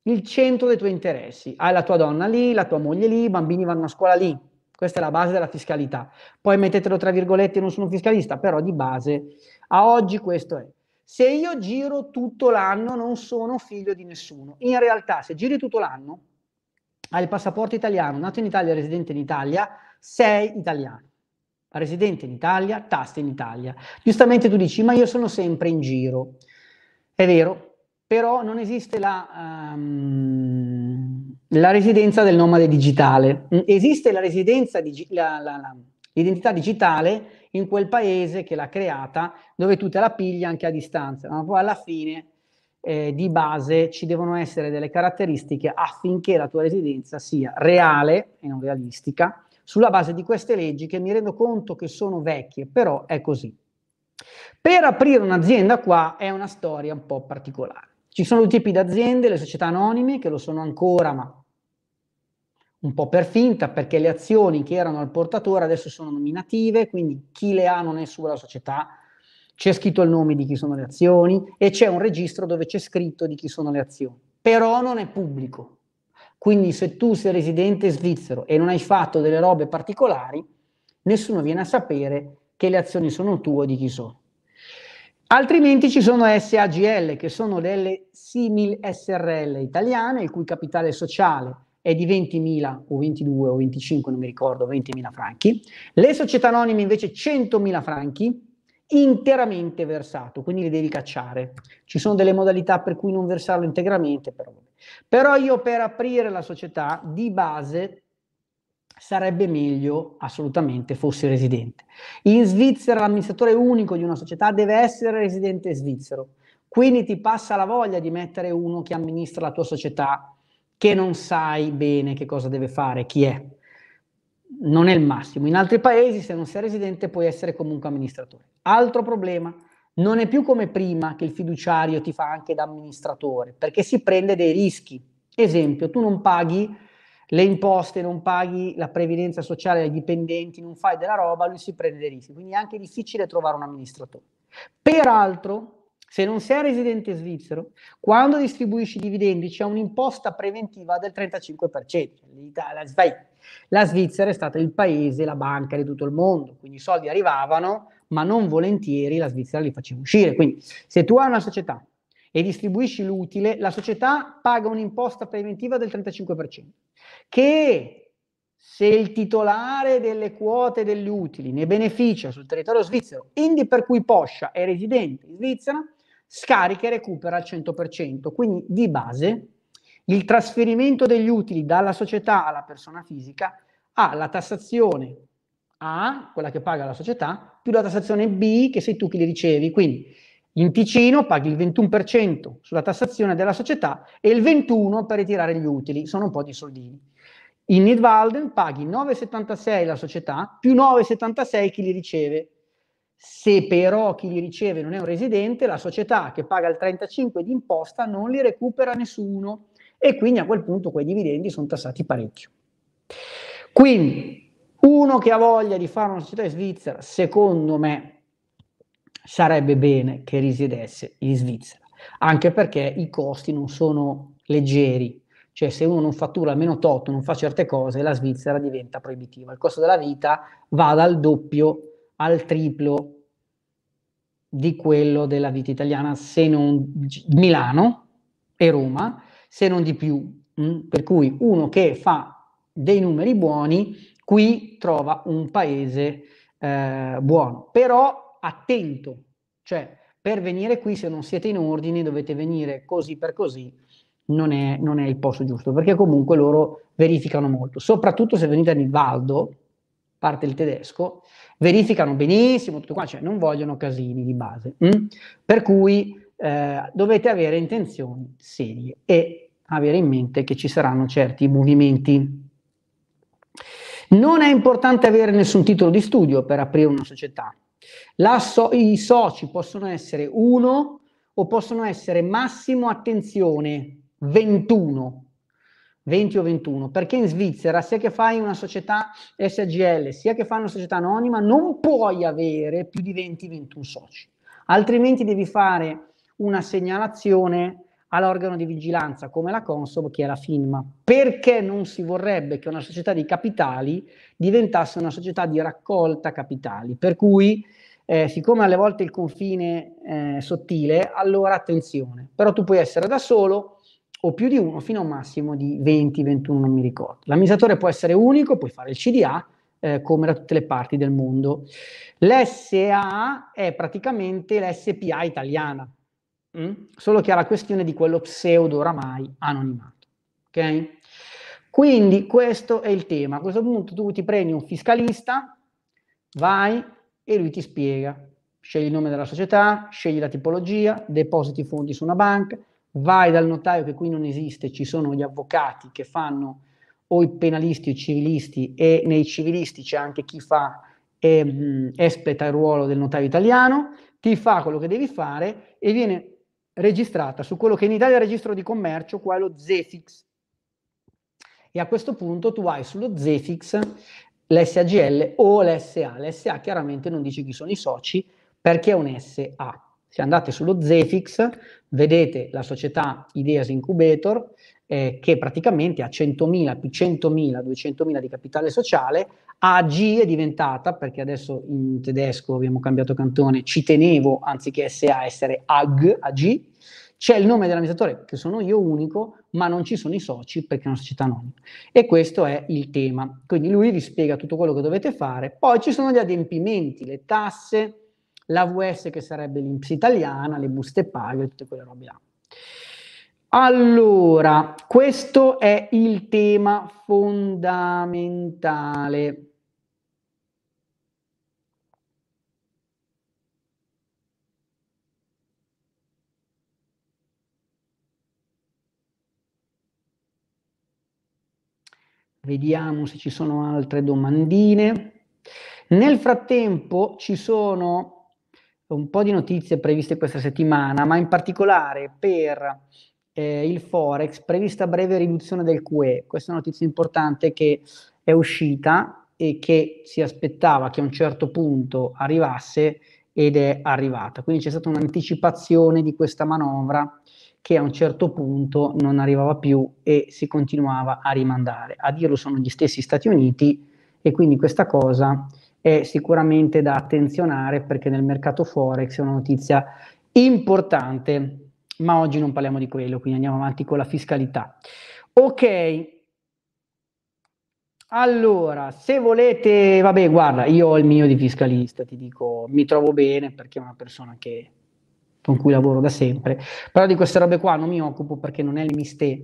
Il centro dei tuoi interessi, hai la tua donna lì, la tua moglie lì, i bambini vanno a scuola lì. Questa è la base della fiscalità. Poi mettetelo tra virgolette, non sono fiscalista, però di base a oggi questo è. Se io giro tutto l'anno non sono figlio di nessuno. In realtà, se giri tutto l'anno, hai il passaporto italiano, nato in Italia, residente in Italia, sei italiano. Residente in Italia, tasta in Italia. Giustamente tu dici, ma io sono sempre in giro. È vero, però non esiste la, um, la residenza del nomade digitale. Esiste la residenza, digi- la, la, l'identità digitale in quel paese che l'ha creata, dove tu te la pigli anche a distanza, ma poi alla fine eh, di base ci devono essere delle caratteristiche affinché la tua residenza sia reale e non realistica, sulla base di queste leggi che mi rendo conto che sono vecchie, però è così. Per aprire un'azienda qua è una storia un po' particolare. Ci sono due tipi di aziende, le società anonime che lo sono ancora, ma un po' per finta, perché le azioni che erano al portatore adesso sono nominative, quindi chi le ha non è sulla società, c'è scritto il nome di chi sono le azioni e c'è un registro dove c'è scritto di chi sono le azioni, però non è pubblico. Quindi se tu sei residente svizzero e non hai fatto delle robe particolari, nessuno viene a sapere che le azioni sono tue o di chi sono. Altrimenti ci sono SAGL, che sono delle simil SRL italiane, il cui capitale sociale è di 20.000 o 22 o 25, non mi ricordo, 20.000 franchi, le società anonime invece 100.000 franchi interamente versato, quindi li devi cacciare. Ci sono delle modalità per cui non versarlo integramente, però. però io per aprire la società di base sarebbe meglio assolutamente fossi residente. In Svizzera l'amministratore unico di una società deve essere residente svizzero, quindi ti passa la voglia di mettere uno che amministra la tua società che non sai bene che cosa deve fare, chi è. Non è il massimo. In altri paesi, se non sei residente, puoi essere comunque amministratore. Altro problema, non è più come prima che il fiduciario ti fa anche da amministratore, perché si prende dei rischi. Esempio, tu non paghi le imposte, non paghi la previdenza sociale ai dipendenti, non fai della roba, lui si prende dei rischi. Quindi è anche difficile trovare un amministratore. Peraltro, se non sei residente svizzero, quando distribuisci i dividendi c'è un'imposta preventiva del 35%. La Svizzera è stata il paese, la banca di tutto il mondo, quindi i soldi arrivavano, ma non volentieri la Svizzera li faceva uscire. Quindi se tu hai una società e distribuisci l'utile, la società paga un'imposta preventiva del 35%, che se il titolare delle quote degli utili ne beneficia sul territorio svizzero, indi per cui Poscia è residente in Svizzera, scarica e recupera al 100%. Quindi di base il trasferimento degli utili dalla società alla persona fisica ha la tassazione A, quella che paga la società, più la tassazione B che sei tu che li ricevi. Quindi in Ticino paghi il 21% sulla tassazione della società e il 21% per ritirare gli utili, sono un po' di soldini. In Nidwalden paghi 9,76 la società più 9,76 chi li riceve, se però chi li riceve non è un residente, la società che paga il 35 di imposta non li recupera nessuno e quindi a quel punto quei dividendi sono tassati parecchio. Quindi uno che ha voglia di fare una società in Svizzera, secondo me, sarebbe bene che risiedesse in Svizzera, anche perché i costi non sono leggeri, cioè se uno non fattura almeno tot, non fa certe cose, la Svizzera diventa proibitiva, il costo della vita va dal doppio al triplo di quello della vita italiana, se non Milano e Roma, se non di più. Mm? Per cui uno che fa dei numeri buoni, qui trova un paese eh, buono. Però attento, cioè per venire qui se non siete in ordine dovete venire così per così, non è, non è il posto giusto, perché comunque loro verificano molto. Soprattutto se venite a Nivaldo, parte il tedesco, verificano benissimo tutto qua, cioè non vogliono casini di base. Mh? Mm? Per cui eh, dovete avere intenzioni serie e avere in mente che ci saranno certi movimenti. Non è importante avere nessun titolo di studio per aprire una società. So I soci possono essere uno o possono essere massimo, attenzione, 21 20 o 21, perché in Svizzera sia che fai una società SGL, sia che fai una società anonima, non puoi avere più di 20-21 soci, altrimenti devi fare una segnalazione all'organo di vigilanza come la Consob che è la FINMA, perché non si vorrebbe che una società di capitali diventasse una società di raccolta capitali, per cui eh, siccome alle volte il confine è eh, sottile, allora attenzione, però tu puoi essere da solo o più di uno fino a un massimo di 20, 21, non mi ricordo. L'amministratore può essere unico, puoi fare il CDA, eh, come da tutte le parti del mondo. L'SA è praticamente l'SPA italiana, mh? Mm? solo che ha la questione di quello pseudo oramai anonimato. Ok? Quindi questo è il tema. A questo punto tu ti prendi un fiscalista, vai e lui ti spiega. Scegli il nome della società, scegli la tipologia, depositi fondi su una banca, vai dal notaio che qui non esiste, ci sono gli avvocati che fanno o i penalisti o i civilisti e nei civilisti c'è anche chi fa ehm, espleta il ruolo del notaio italiano, ti fa quello che devi fare e viene registrata su quello che in Italia è il registro di commercio, qua lo ZEFIX. E a questo punto tu vai sullo ZEFIX l'SAGL o l'SA. L'SA chiaramente non dice chi sono i soci perché è un SA. Se andate sullo Zefix vedete la società Ideas Incubator eh, che praticamente ha 100.000, più 100.000, 200.000 di capitale sociale, AG è diventata, perché adesso in tedesco abbiamo cambiato cantone, ci tenevo anziché SA essere AG, AG, c'è il nome dell'amministratore, che sono io unico, ma non ci sono i soci perché è una società anonima. E questo è il tema. Quindi lui vi spiega tutto quello che dovete fare. Poi ci sono gli adempimenti, le tasse, l'AVS che sarebbe l'INPS italiana, le buste paghe, tutte quelle robe là. Allora, questo è il tema fondamentale. Vediamo se ci sono altre domandine. Nel frattempo ci sono un po' di notizie previste questa settimana, ma in particolare per eh, il Forex, prevista breve riduzione del QE. Questa è una notizia importante che è uscita e che si aspettava che a un certo punto arrivasse ed è arrivata. Quindi c'è stata un'anticipazione di questa manovra che a un certo punto non arrivava più e si continuava a rimandare. A dirlo sono gli stessi Stati Uniti e quindi questa cosa è sicuramente da attenzionare perché nel mercato Forex è una notizia importante, ma oggi non parliamo di quello, quindi andiamo avanti con la fiscalità. Ok, allora, se volete, vabbè, guarda, io ho il mio di fiscalista, ti dico, mi trovo bene perché è una persona che, con cui lavoro da sempre, però di queste robe qua non mi occupo perché non è il mistero,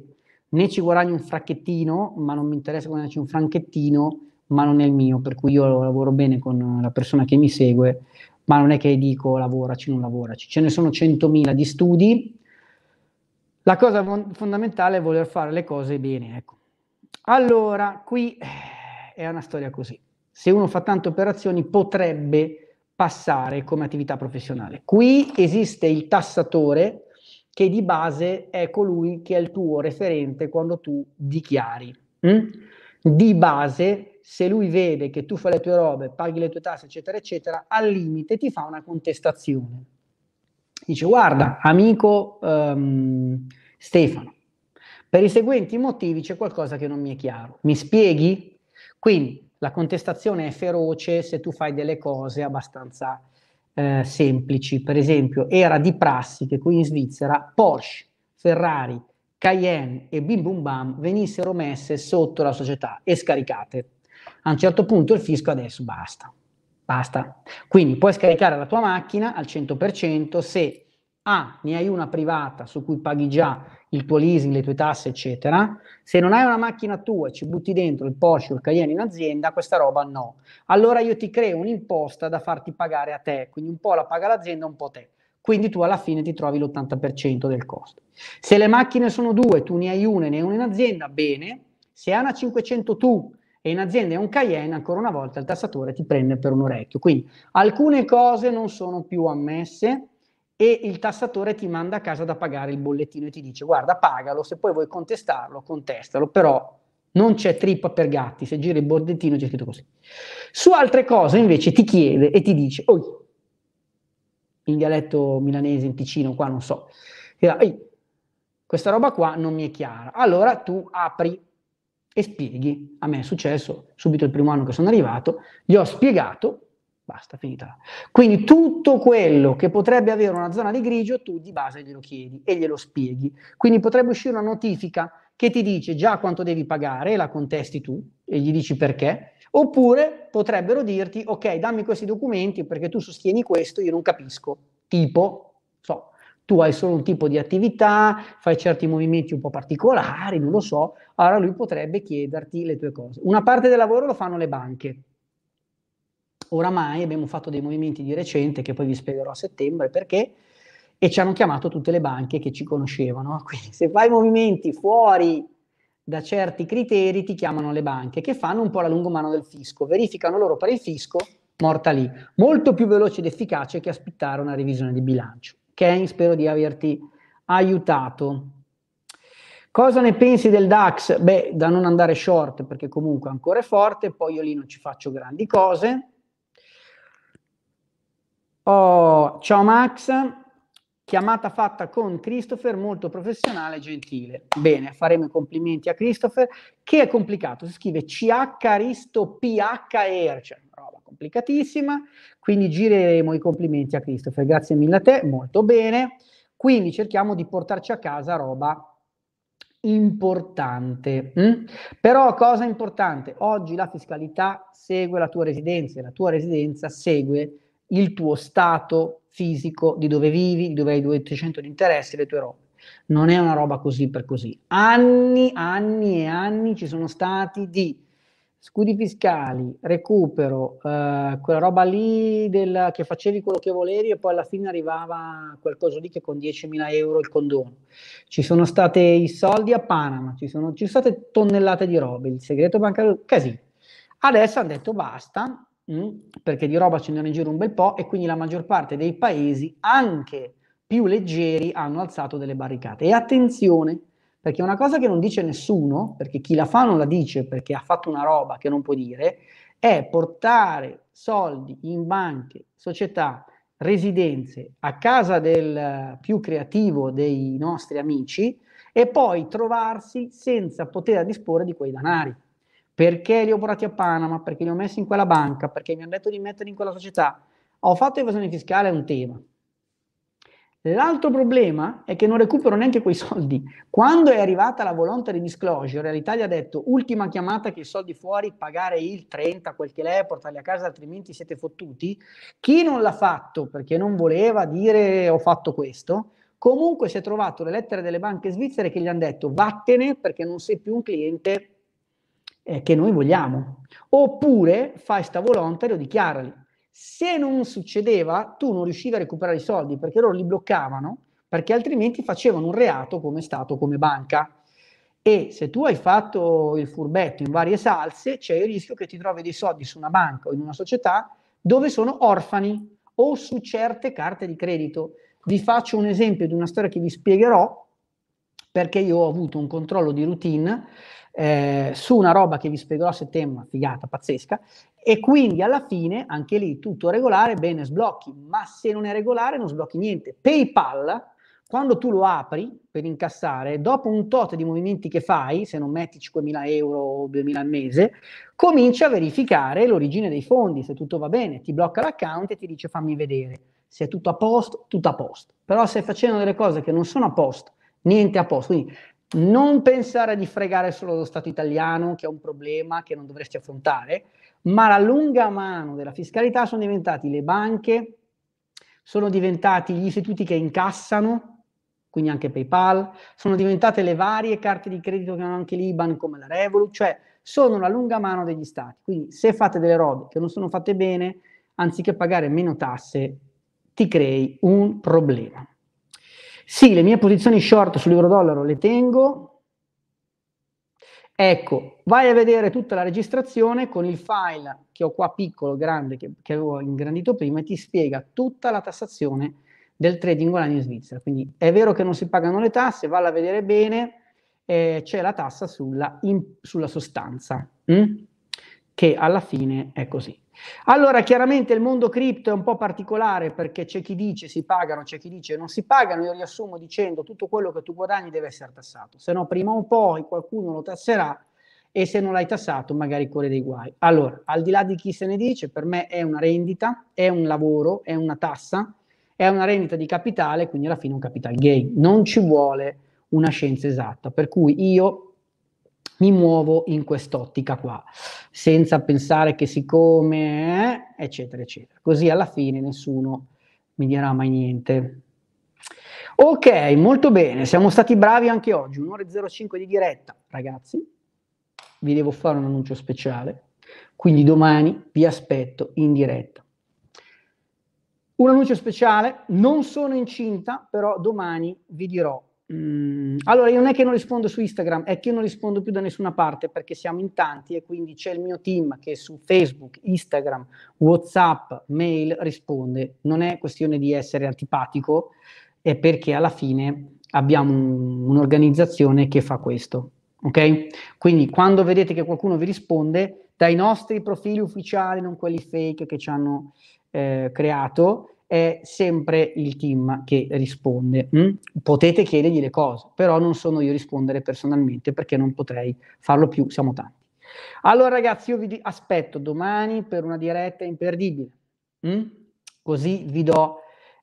né ci guadagno un fracchettino, ma non mi interessa guadagnarci un franchettino, ma non è il mio, per cui io lavoro bene con la persona che mi segue, ma non è che dico lavoraci, non lavoraci. Ce ne sono 100.000 di studi. La cosa fondamentale è voler fare le cose bene. Ecco. Allora, qui eh, è una storia così. Se uno fa tante operazioni potrebbe passare come attività professionale. Qui esiste il tassatore che di base è colui che è il tuo referente quando tu dichiari. Mm? Di base se lui vede che tu fai le tue robe, paghi le tue tasse, eccetera, eccetera, al limite ti fa una contestazione. Dice, guarda, amico um, Stefano, per i seguenti motivi c'è qualcosa che non mi è chiaro. Mi spieghi? Quindi la contestazione è feroce se tu fai delle cose abbastanza eh, semplici. Per esempio, era di prassi che qui in Svizzera Porsche, Ferrari, Cayenne e Bim Bum Bam venissero messe sotto la società e scaricate a un certo punto il fisco adesso basta, basta. Quindi puoi scaricare la tua macchina al 100% se A, ne hai una privata su cui paghi già il tuo leasing, le tue tasse, eccetera. Se non hai una macchina tua e ci butti dentro il Porsche o il Cayenne in azienda, questa roba no. Allora io ti creo un'imposta da farti pagare a te, quindi un po' la paga l'azienda, un po' te. Quindi tu alla fine ti trovi l'80% del costo. Se le macchine sono due, tu ne hai una e ne hai una in azienda, bene. Se hai una 500 tu e in azienda è un Cayenne, ancora una volta il tassatore ti prende per un orecchio. Quindi alcune cose non sono più ammesse e il tassatore ti manda a casa da pagare il bollettino e ti dice guarda pagalo, se poi vuoi contestarlo, contestalo, però non c'è trippa per gatti, se giri il bollettino c'è scritto così. Su altre cose invece ti chiede e ti dice, oi, in dialetto milanese, in Ticino, qua non so, questa roba qua non mi è chiara. Allora tu apri e spieghi. A me è successo subito il primo anno che sono arrivato, gli ho spiegato, basta, finita. Quindi tutto quello che potrebbe avere una zona di grigio, tu di base glielo chiedi e glielo spieghi. Quindi potrebbe uscire una notifica che ti dice già quanto devi pagare, la contesti tu e gli dici perché, oppure potrebbero dirti ok, dammi questi documenti perché tu sostieni questo, io non capisco, tipo, so, tu hai solo un tipo di attività, fai certi movimenti un po' particolari, non lo so, allora lui potrebbe chiederti le tue cose. Una parte del lavoro lo fanno le banche. Oramai abbiamo fatto dei movimenti di recente che poi vi spiegherò a settembre perché e ci hanno chiamato tutte le banche che ci conoscevano. Quindi se fai movimenti fuori da certi criteri ti chiamano le banche che fanno un po' la lungomano del fisco, verificano loro per il fisco, morta lì, molto più veloce ed efficace che aspettare una revisione di bilancio. Ken, spero di averti aiutato. Cosa ne pensi del DAX? Beh, da non andare short perché comunque ancora è forte, poi io lì non ci faccio grandi cose. Oh, ciao Max, chiamata fatta con Christopher, molto professionale e gentile. Bene, faremo i complimenti a Christopher, che è complicato, si scrive CH Risto PH cioè roba complicatissima, quindi gireremo i complimenti a Christopher, grazie mille a te, molto bene, quindi cerchiamo di portarci a casa roba importante. Mh? Mm? Però cosa importante? Oggi la fiscalità segue la tua residenza e la tua residenza segue il tuo stato fisico di dove vivi, dove hai i tuoi 300 di interesse, le tue robe. Non è una roba così per così. Anni, anni e anni ci sono stati di scudi fiscali, recupero, eh, quella roba lì del, che facevi quello che volevi e poi alla fine arrivava qualcosa lì che con 10.000 euro il condono. Ci sono stati i soldi a Panama, ci sono, ci sono, state tonnellate di robe, il segreto bancario, casino. Adesso hanno detto basta, mh, mm, perché di roba ce n'era in giro un bel po' e quindi la maggior parte dei paesi, anche più leggeri, hanno alzato delle barricate. E attenzione, perché una cosa che non dice nessuno, perché chi la fa non la dice perché ha fatto una roba che non può dire, è portare soldi in banche, società, residenze a casa del più creativo dei nostri amici e poi trovarsi senza poter disporre di quei denari. Perché li ho portati a Panama? Perché li ho messi in quella banca? Perché mi hanno detto di metterli in quella società? Ho fatto evasione fiscale, è un tema L'altro problema è che non recupero neanche quei soldi. Quando è arrivata la volontà di disclosure, l'Italia ha detto ultima chiamata che i soldi fuori, pagare il 30, quel che l'è, portarli a casa, altrimenti siete fottuti. Chi non l'ha fatto perché non voleva dire ho fatto questo, comunque si è trovato le lettere delle banche svizzere che gli hanno detto vattene perché non sei più un cliente eh, che noi vogliamo. Oppure fai sta volontà e lo dichiarali. Se non succedeva, tu non riuscivi a recuperare i soldi perché loro li bloccavano, perché altrimenti facevano un reato come Stato, come banca. E se tu hai fatto il furbetto in varie salse, c'è il rischio che ti trovi dei soldi su una banca o in una società dove sono orfani o su certe carte di credito. Vi faccio un esempio di una storia che vi spiegherò perché io ho avuto un controllo di routine eh, su una roba che vi spiegherò a settembre, figata, pazzesca, e quindi alla fine, anche lì, tutto regolare, bene, sblocchi, ma se non è regolare non sblocchi niente. PayPal, quando tu lo apri per incassare, dopo un tot di movimenti che fai, se non metti 5.000 euro o 2.000 al mese, comincia a verificare l'origine dei fondi, se tutto va bene, ti blocca l'account e ti dice fammi vedere, se è tutto a posto, tutto a posto. Però se facendo delle cose che non sono a posto, niente a posto, quindi non pensare di fregare solo lo Stato italiano, che è un problema che non dovresti affrontare, ma la lunga mano della fiscalità sono diventati le banche, sono diventati gli istituti che incassano, quindi anche PayPal, sono diventate le varie carte di credito che hanno anche l'Iban come la Revolut, cioè sono la lunga mano degli stati. Quindi se fate delle robe che non sono fatte bene, anziché pagare meno tasse, ti crei un problema. Sì, le mie posizioni short sull'euro-dollaro le tengo. Ecco, vai a vedere tutta la registrazione con il file che ho qua piccolo, grande, che, che avevo ingrandito prima e ti spiega tutta la tassazione del trading online in Svizzera. Quindi è vero che non si pagano le tasse, valla a vedere bene, eh, c'è la tassa sulla, in, sulla sostanza, mh? Mm? che alla fine è così. Allora, chiaramente il mondo cripto è un po' particolare perché c'è chi dice si pagano, c'è chi dice non si pagano. Io riassumo dicendo tutto quello che tu guadagni deve essere tassato, se no prima o poi qualcuno lo tasserà e se non l'hai tassato magari corre dei guai. Allora, al di là di chi se ne dice, per me è una rendita, è un lavoro, è una tassa, è una rendita di capitale, quindi alla fine un capital gain. Non ci vuole una scienza esatta, per cui io mi muovo in quest'ottica qua, senza pensare che siccome, eh, eccetera, eccetera. Così alla fine nessuno mi dirà mai niente. Ok, molto bene, siamo stati bravi anche oggi, un'ora e 05 di diretta, ragazzi. Vi devo fare un annuncio speciale, quindi domani vi aspetto in diretta. Un annuncio speciale, non sono incinta, però domani vi dirò Mm, allora, io non è che non rispondo su Instagram, è che io non rispondo più da nessuna parte perché siamo in tanti e quindi c'è il mio team che su Facebook, Instagram, WhatsApp, mail risponde. Non è questione di essere antipatico, è perché alla fine abbiamo un, un'organizzazione che fa questo. Ok? Quindi quando vedete che qualcuno vi risponde, dai nostri profili ufficiali, non quelli fake che ci hanno eh, creato, è sempre il team che risponde. Mm? Potete chiedergli le cose, però non sono io a rispondere personalmente perché non potrei farlo più, siamo tanti. Allora ragazzi, io vi aspetto domani per una diretta imperdibile. Mm? Così vi do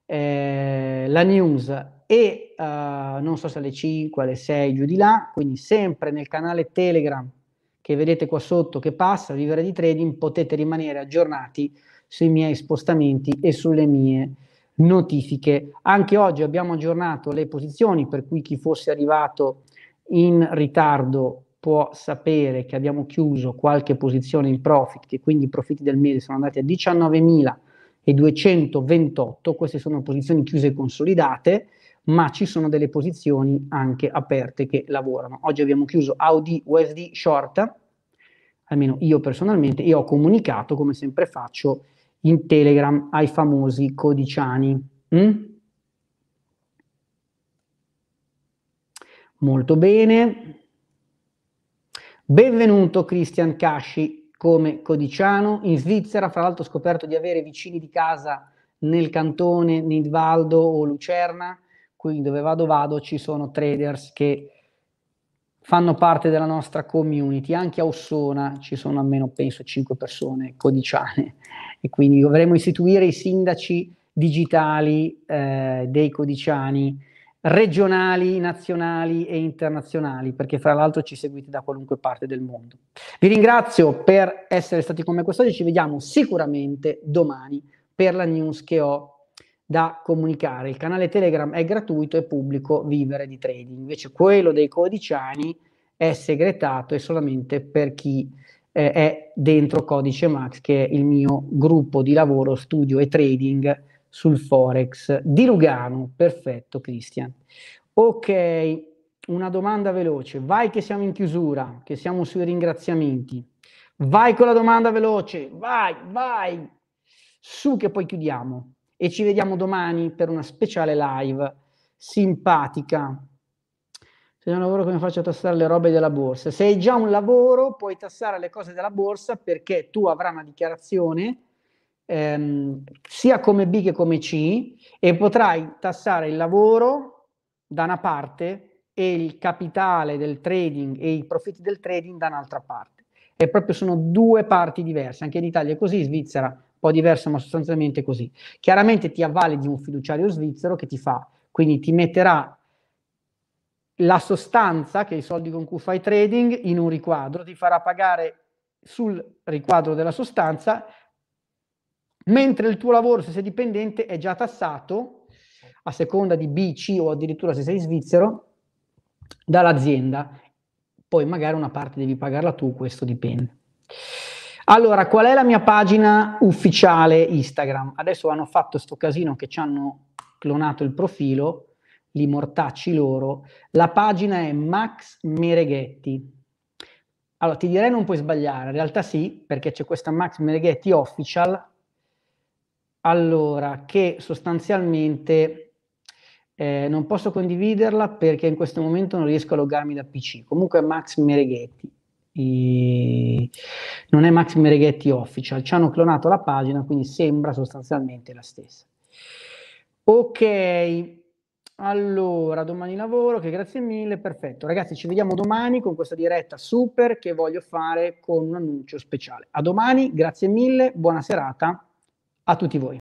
eh, la news e uh, non so se alle 5, alle 6, giù di là, quindi sempre nel canale Telegram che vedete qua sotto che passa, Vivere di Trading, potete rimanere aggiornati sui miei spostamenti e sulle mie notifiche. Anche oggi abbiamo aggiornato le posizioni, per cui chi fosse arrivato in ritardo può sapere che abbiamo chiuso qualche posizione in profit, che quindi i profitti del mese sono andati a 19.228, queste sono posizioni chiuse e consolidate, ma ci sono delle posizioni anche aperte che lavorano. Oggi abbiamo chiuso Audi USD short, almeno io personalmente, e ho comunicato, come sempre faccio, in Telegram ai famosi codiciani. Mm? Molto bene. Benvenuto Christian Casci come codiciano in Svizzera, fra l'altro ho scoperto di avere vicini di casa nel cantone Nidvaldo o Lucerna, quindi dove vado vado ci sono traders che fanno parte della nostra community, anche a Ossona ci sono almeno, penso, 5 persone codiciane e quindi dovremo istituire i sindaci digitali eh, dei codiciani regionali, nazionali e internazionali, perché fra l'altro ci seguite da qualunque parte del mondo. Vi ringrazio per essere stati con me quest'oggi, ci vediamo sicuramente domani per la news che ho da comunicare. Il canale Telegram è gratuito e pubblico vivere di trading, invece quello dei codiciani è segretato e solamente per chi eh, è dentro Codice Max, che è il mio gruppo di lavoro, studio e trading sul Forex di Lugano. Perfetto, Cristian. Ok, una domanda veloce. Vai che siamo in chiusura, che siamo sui ringraziamenti. Vai con la domanda veloce, vai, vai. Su che poi chiudiamo e ci vediamo domani per una speciale live simpatica. Se non lavoro come faccio a tassare le robe della borsa? Se hai già un lavoro puoi tassare le cose della borsa perché tu avrai una dichiarazione ehm, sia come B che come C e potrai tassare il lavoro da una parte e il capitale del trading e i profitti del trading da un'altra parte. E proprio sono due parti diverse, anche in Italia è così, in Svizzera un po' diversa, ma sostanzialmente così. Chiaramente ti avvali di un fiduciario svizzero che ti fa, quindi ti metterà la sostanza, che è i soldi con cui fai trading, in un riquadro, ti farà pagare sul riquadro della sostanza, mentre il tuo lavoro, se sei dipendente, è già tassato a seconda di B, C o addirittura se sei svizzero, dall'azienda. Poi magari una parte devi pagarla tu, questo dipende. Allora, qual è la mia pagina ufficiale Instagram? Adesso hanno fatto sto casino che ci hanno clonato il profilo, li mortacci loro. La pagina è Max Mereghetti. Allora, ti direi non puoi sbagliare, in realtà sì, perché c'è questa Max Mereghetti Official, allora, che sostanzialmente eh, non posso condividerla perché in questo momento non riesco a loggarmi da PC. Comunque è Max Mereghetti. E non è Max Mereghetti Official, ci hanno clonato la pagina, quindi sembra sostanzialmente la stessa. Ok, allora domani lavoro, che grazie mille, perfetto. Ragazzi, ci vediamo domani con questa diretta super che voglio fare con un annuncio speciale. A domani, grazie mille, buona serata a tutti voi.